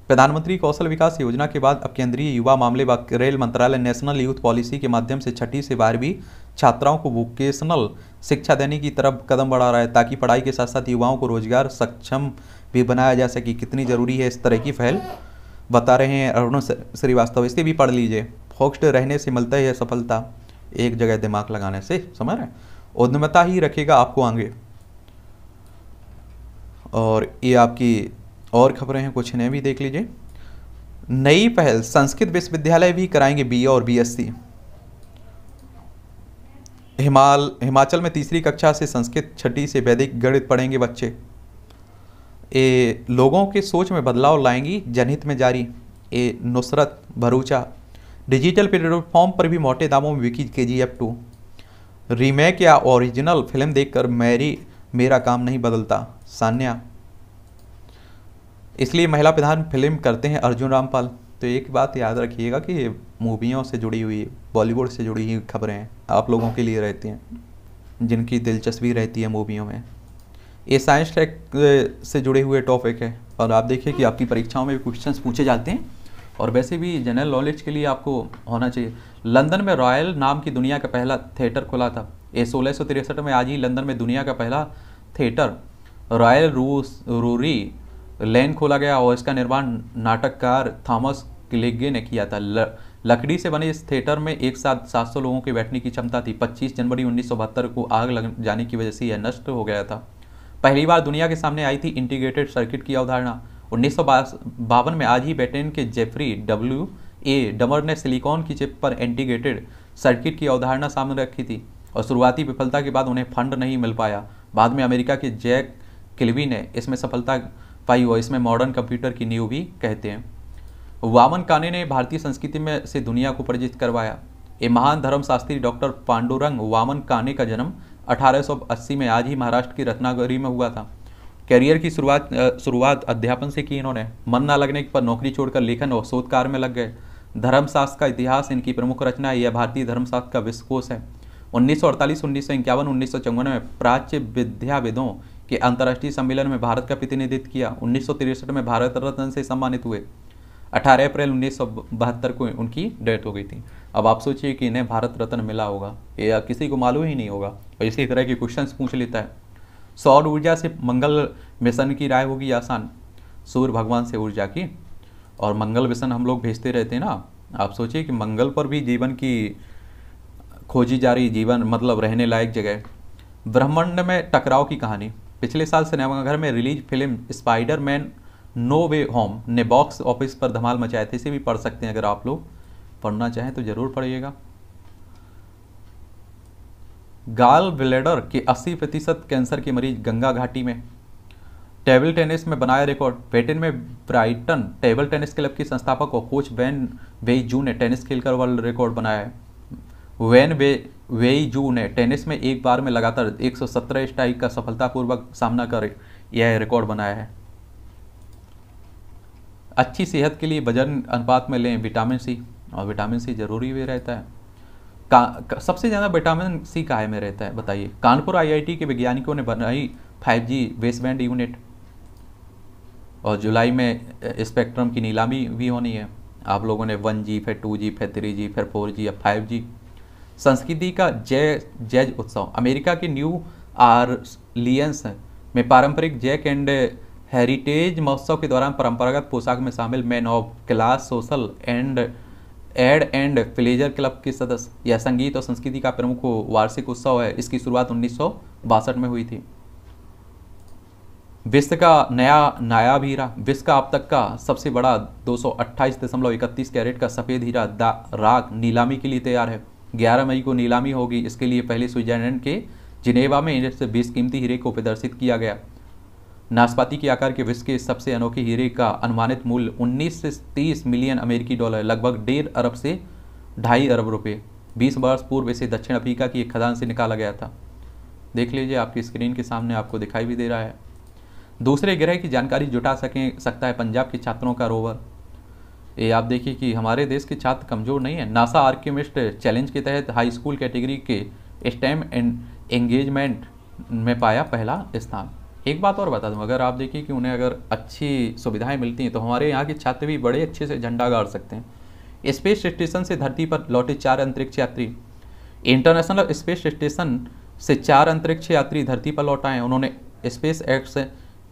प्रधानमंत्री कौशल विकास योजना के बाद अब केंद्रीय युवा मामले व रेल मंत्रालय नेशनल यूथ पॉलिसी के माध्यम से छठी से बारहवीं छात्राओं को वोकेशनल शिक्षा देने की तरफ कदम बढ़ा रहा है ताकि पढ़ाई के साथ साथ युवाओं को रोजगार सक्षम भी बनाया जा सके कितनी ज़रूरी है इस तरह की पहल बता रहे हैं अरुण श्रीवास्तव इसे भी पढ़ लीजिए फोक्स्ड रहने से मिलता है सफलता एक जगह दिमाग लगाने से समझ रहे उद्यमता ही रखेगा आपको आगे और ये आपकी और खबरें हैं कुछ इन्हें भी देख लीजिए नई पहल संस्कृत विश्वविद्यालय भी कराएंगे बी और बीएससी हिमाल हिमाचल में तीसरी कक्षा से संस्कृत छठी से वैदिक गणित पढ़ेंगे बच्चे ए, लोगों के सोच में बदलाव लाएंगी जनहित में जारी ए नुसरत भरूचा डिजिटल प्लेटफॉर्म पर भी मोटे दामों में विकी K G F two remake या ओरिजिनल फिल्म देखकर मेरी मेरा काम नहीं बदलता सान्या इसलिए महिला प्रधान फिल्म करते हैं अर्जुन रामपाल तो एक बात याद रखिएगा कि मूवियों से जुड़ी हुई बॉलीवुड से जुड़ी हुई खबरें आप लोगों के लिए रहती हैं जिनकी दिलचस्पी रहती है मूवियों में ये साइंस ट्रैक से जुड़े हुए टॉपिक है और आप देखिए कि आपकी परीक्षाओं में भी क्वेश्चन पूछे जाते हैं और वैसे भी जनरल नॉलेज के लिए आपको होना चाहिए लंदन में रॉयल नाम की दुनिया का पहला थिएटर खुला था ये सोलह में आज ही लंदन में दुनिया का पहला थिएटर रॉयल रूस रूरी लेन खोला गया और इसका निर्माण नाटककार थॉमस क्लेगे ने किया था ल, लकड़ी से बने इस थिएटर में एक साथ 700 लोगों के बैठने की क्षमता थी 25 जनवरी उन्नीस को आग लग जाने की वजह से यह नष्ट हो गया था पहली बार दुनिया के सामने आई थी इंटीग्रेटेड सर्किट की अवधारणा उन्नीस में आज ही ब्रिटेन के जेफरी डब्ल्यू ए डमर ने सिलिकॉन की चिप पर इंटीग्रेटेड सर्किट की अवधारणा सामने रखी थी और शुरुआती विफलता के बाद उन्हें फंड नहीं मिल पाया बाद में अमेरिका के जैक किलवी ने इसमें सफलता हुआ इसमें मॉडर्न कंप्यूटर की नींव भी कहते हैं वामन काने ने भारतीय संस्कृति में से दुनिया को परिचित करवाया ये महान धर्मशास्त्री डॉक्टर पांडुरंग वामन काने का जन्म 1880 में आज ही महाराष्ट्र की रत्नागिरी में हुआ था करियर की शुरुआत शुरुआत अध्यापन से की इन्होंने मन ना लगने पर नौकरी छोड़कर लेखन और शोध कार्य में लग गए धर्मशास्त्र का इतिहास इनकी प्रमुख रचना है यह भारतीय धर्मशास्त्र का विश्वकोश है उन्नीस सौ अड़तालीस उन्नीस सौ इक्यावन उन्नीस सौ चौवन में प्राच्य विद्याविदों के अंतर्राष्ट्रीय सम्मेलन में भारत का प्रतिनिधित्व किया उन्नीस में भारत रत्न से सम्मानित हुए 18 अप्रैल उन्नीस को उनकी डेथ हो गई थी अब आप सोचिए कि इन्हें भारत रत्न मिला होगा या किसी को मालूम ही नहीं होगा और इसी तरह के क्वेश्चन पूछ लेता है सौर ऊर्जा से मंगल मिशन की राय होगी आसान सूर्य भगवान से ऊर्जा की और मंगल मिशन हम लोग भेजते रहते हैं ना आप सोचिए कि मंगल पर भी जीवन की खोजी जा रही जीवन मतलब रहने लायक जगह ब्रह्मांड में टकराव की कहानी पिछले साल सिनेमाघर में release film Spider Man No Way Home ने बॉक्स ऑफिस पर धमाल मचाया थे इसे भी पढ़ सकते हैं अगर आप लोग पढ़ना चाहें तो ज़रूर पढ़िएगा गाल ब्लेडर के 80 प्रतिशत कैंसर के मरीज गंगा घाटी में टेबल टेनिस में बनाया रिकॉर्ड ब्रिटेन में ब्राइटन टेबल टेनिस क्लब के संस्थापक और कोच वैन वे जू ने टेनिस खेलकर वर्ल्ड रिकॉर्ड बनाया है वैन वे वेई जू ने टेनिस में एक बार में लगातार 117 स्ट्राइक का सफलतापूर्वक सामना कर यह रिकॉर्ड बनाया है अच्छी सेहत के लिए वजन अनुपात में लें विटामिन सी और विटामिन सी जरूरी भी रहता है का सबसे ज़्यादा विटामिन सी काय में रहता है बताइए कानपुर आईआईटी के वैज्ञानिकों ने बनाई 5G वेस्टबैंड यूनिट और जुलाई में स्पेक्ट्रम की नीलामी भी होनी है आप लोगों ने 1G फिर 2G फिर 3G फिर 4G अब 5G संस्कृति का जय जैज उत्सव अमेरिका के न्यू लियंस में पारंपरिक जैक एंड हेरिटेज महोत्सव के दौरान परंपरागत पोशाक में शामिल man of class social and ad and flagger club के सदस्य यह संगीत और संस्कृति का प्रमुख वार्षिक उत्सव है इसकी शुरुआत उन्नीस में हुई थी विश्व का नया नायाब हीरा विश्व का अब तक का सबसे बड़ा दो कैरेट का सफ़ेद हीरा राग नीलामी के लिए तैयार है 11 मई को नीलामी होगी इसके लिए पहले स्विट्जरलैंड के जिनेवा में एक बीस कीमती हीरे को प्रदर्शित किया गया नाशपाती के आकार के विश्व के सबसे अनोखे हीरे का अनुमानित मूल्य 19 से 30 मिलियन अमेरिकी डॉलर लगभग डेढ़ अरब से ढाई अरब रुपये 20 वर्ष पूर्व इसे दक्षिण अफ्रीका की एक खदान से निकाला गया था देख लीजिए आपकी स्क्रीन के सामने आपको दिखाई भी दे रहा है दूसरे ग्रह की जानकारी जुटा सकें सकता है पंजाब के छात्रों का रोवर ये आप देखिए कि हमारे देश के छात्र कमजोर नहीं है नासा आर्किमिस्ट चैलेंज के तहत हाई स्कूल कैटेगरी के स्टेम एंड एंगेजमेंट में पाया पहला स्थान एक बात और बता दूं अगर आप देखिए कि उन्हें अगर अच्छी सुविधाएं मिलती हैं तो हमारे यहाँ के छात्र भी बड़े अच्छे से झंडा गाड़ सकते हैं स्पेस स्टेशन से धरती पर लौटे चार अंतरिक्ष यात्री इंटरनेशनल स्पेस स्टेशन से चार अंतरिक्ष यात्री धरती पर लौट आए उन्होंने SpaceX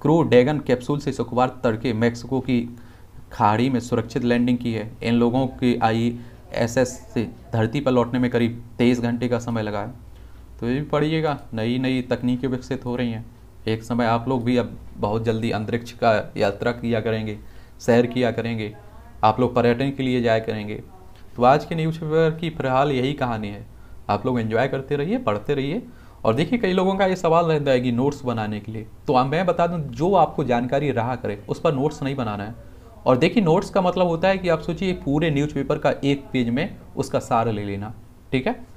crew Dragon capsule से शुक्रवार तड़के मैक्सिको की खाड़ी में सुरक्षित लैंडिंग की है इन लोगों की आई एस एस से धरती पर लौटने में करीब तेईस घंटे का समय लगा है तो ये भी पढ़िएगा नई नई तकनीकें विकसित हो रही हैं एक समय आप लोग भी अब बहुत जल्दी अंतरिक्ष का यात्रा किया करेंगे सैर किया करेंगे आप लोग पर्यटन के लिए जाया करेंगे तो आज के न्यूज़ पेपर की फिलहाल यही कहानी है आप लोग एंजॉय करते रहिए पढ़ते रहिए और देखिए कई लोगों का ये सवाल रहता है कि नोट्स बनाने के लिए तो मैं बता दूं जो आपको जानकारी रहा करे उस पर नोट्स नहीं बनाना है और देखिए नोट्स का मतलब होता है कि आप सोचिए पूरे न्यूज़पेपर का एक पेज में उसका सार ले लेना ठीक है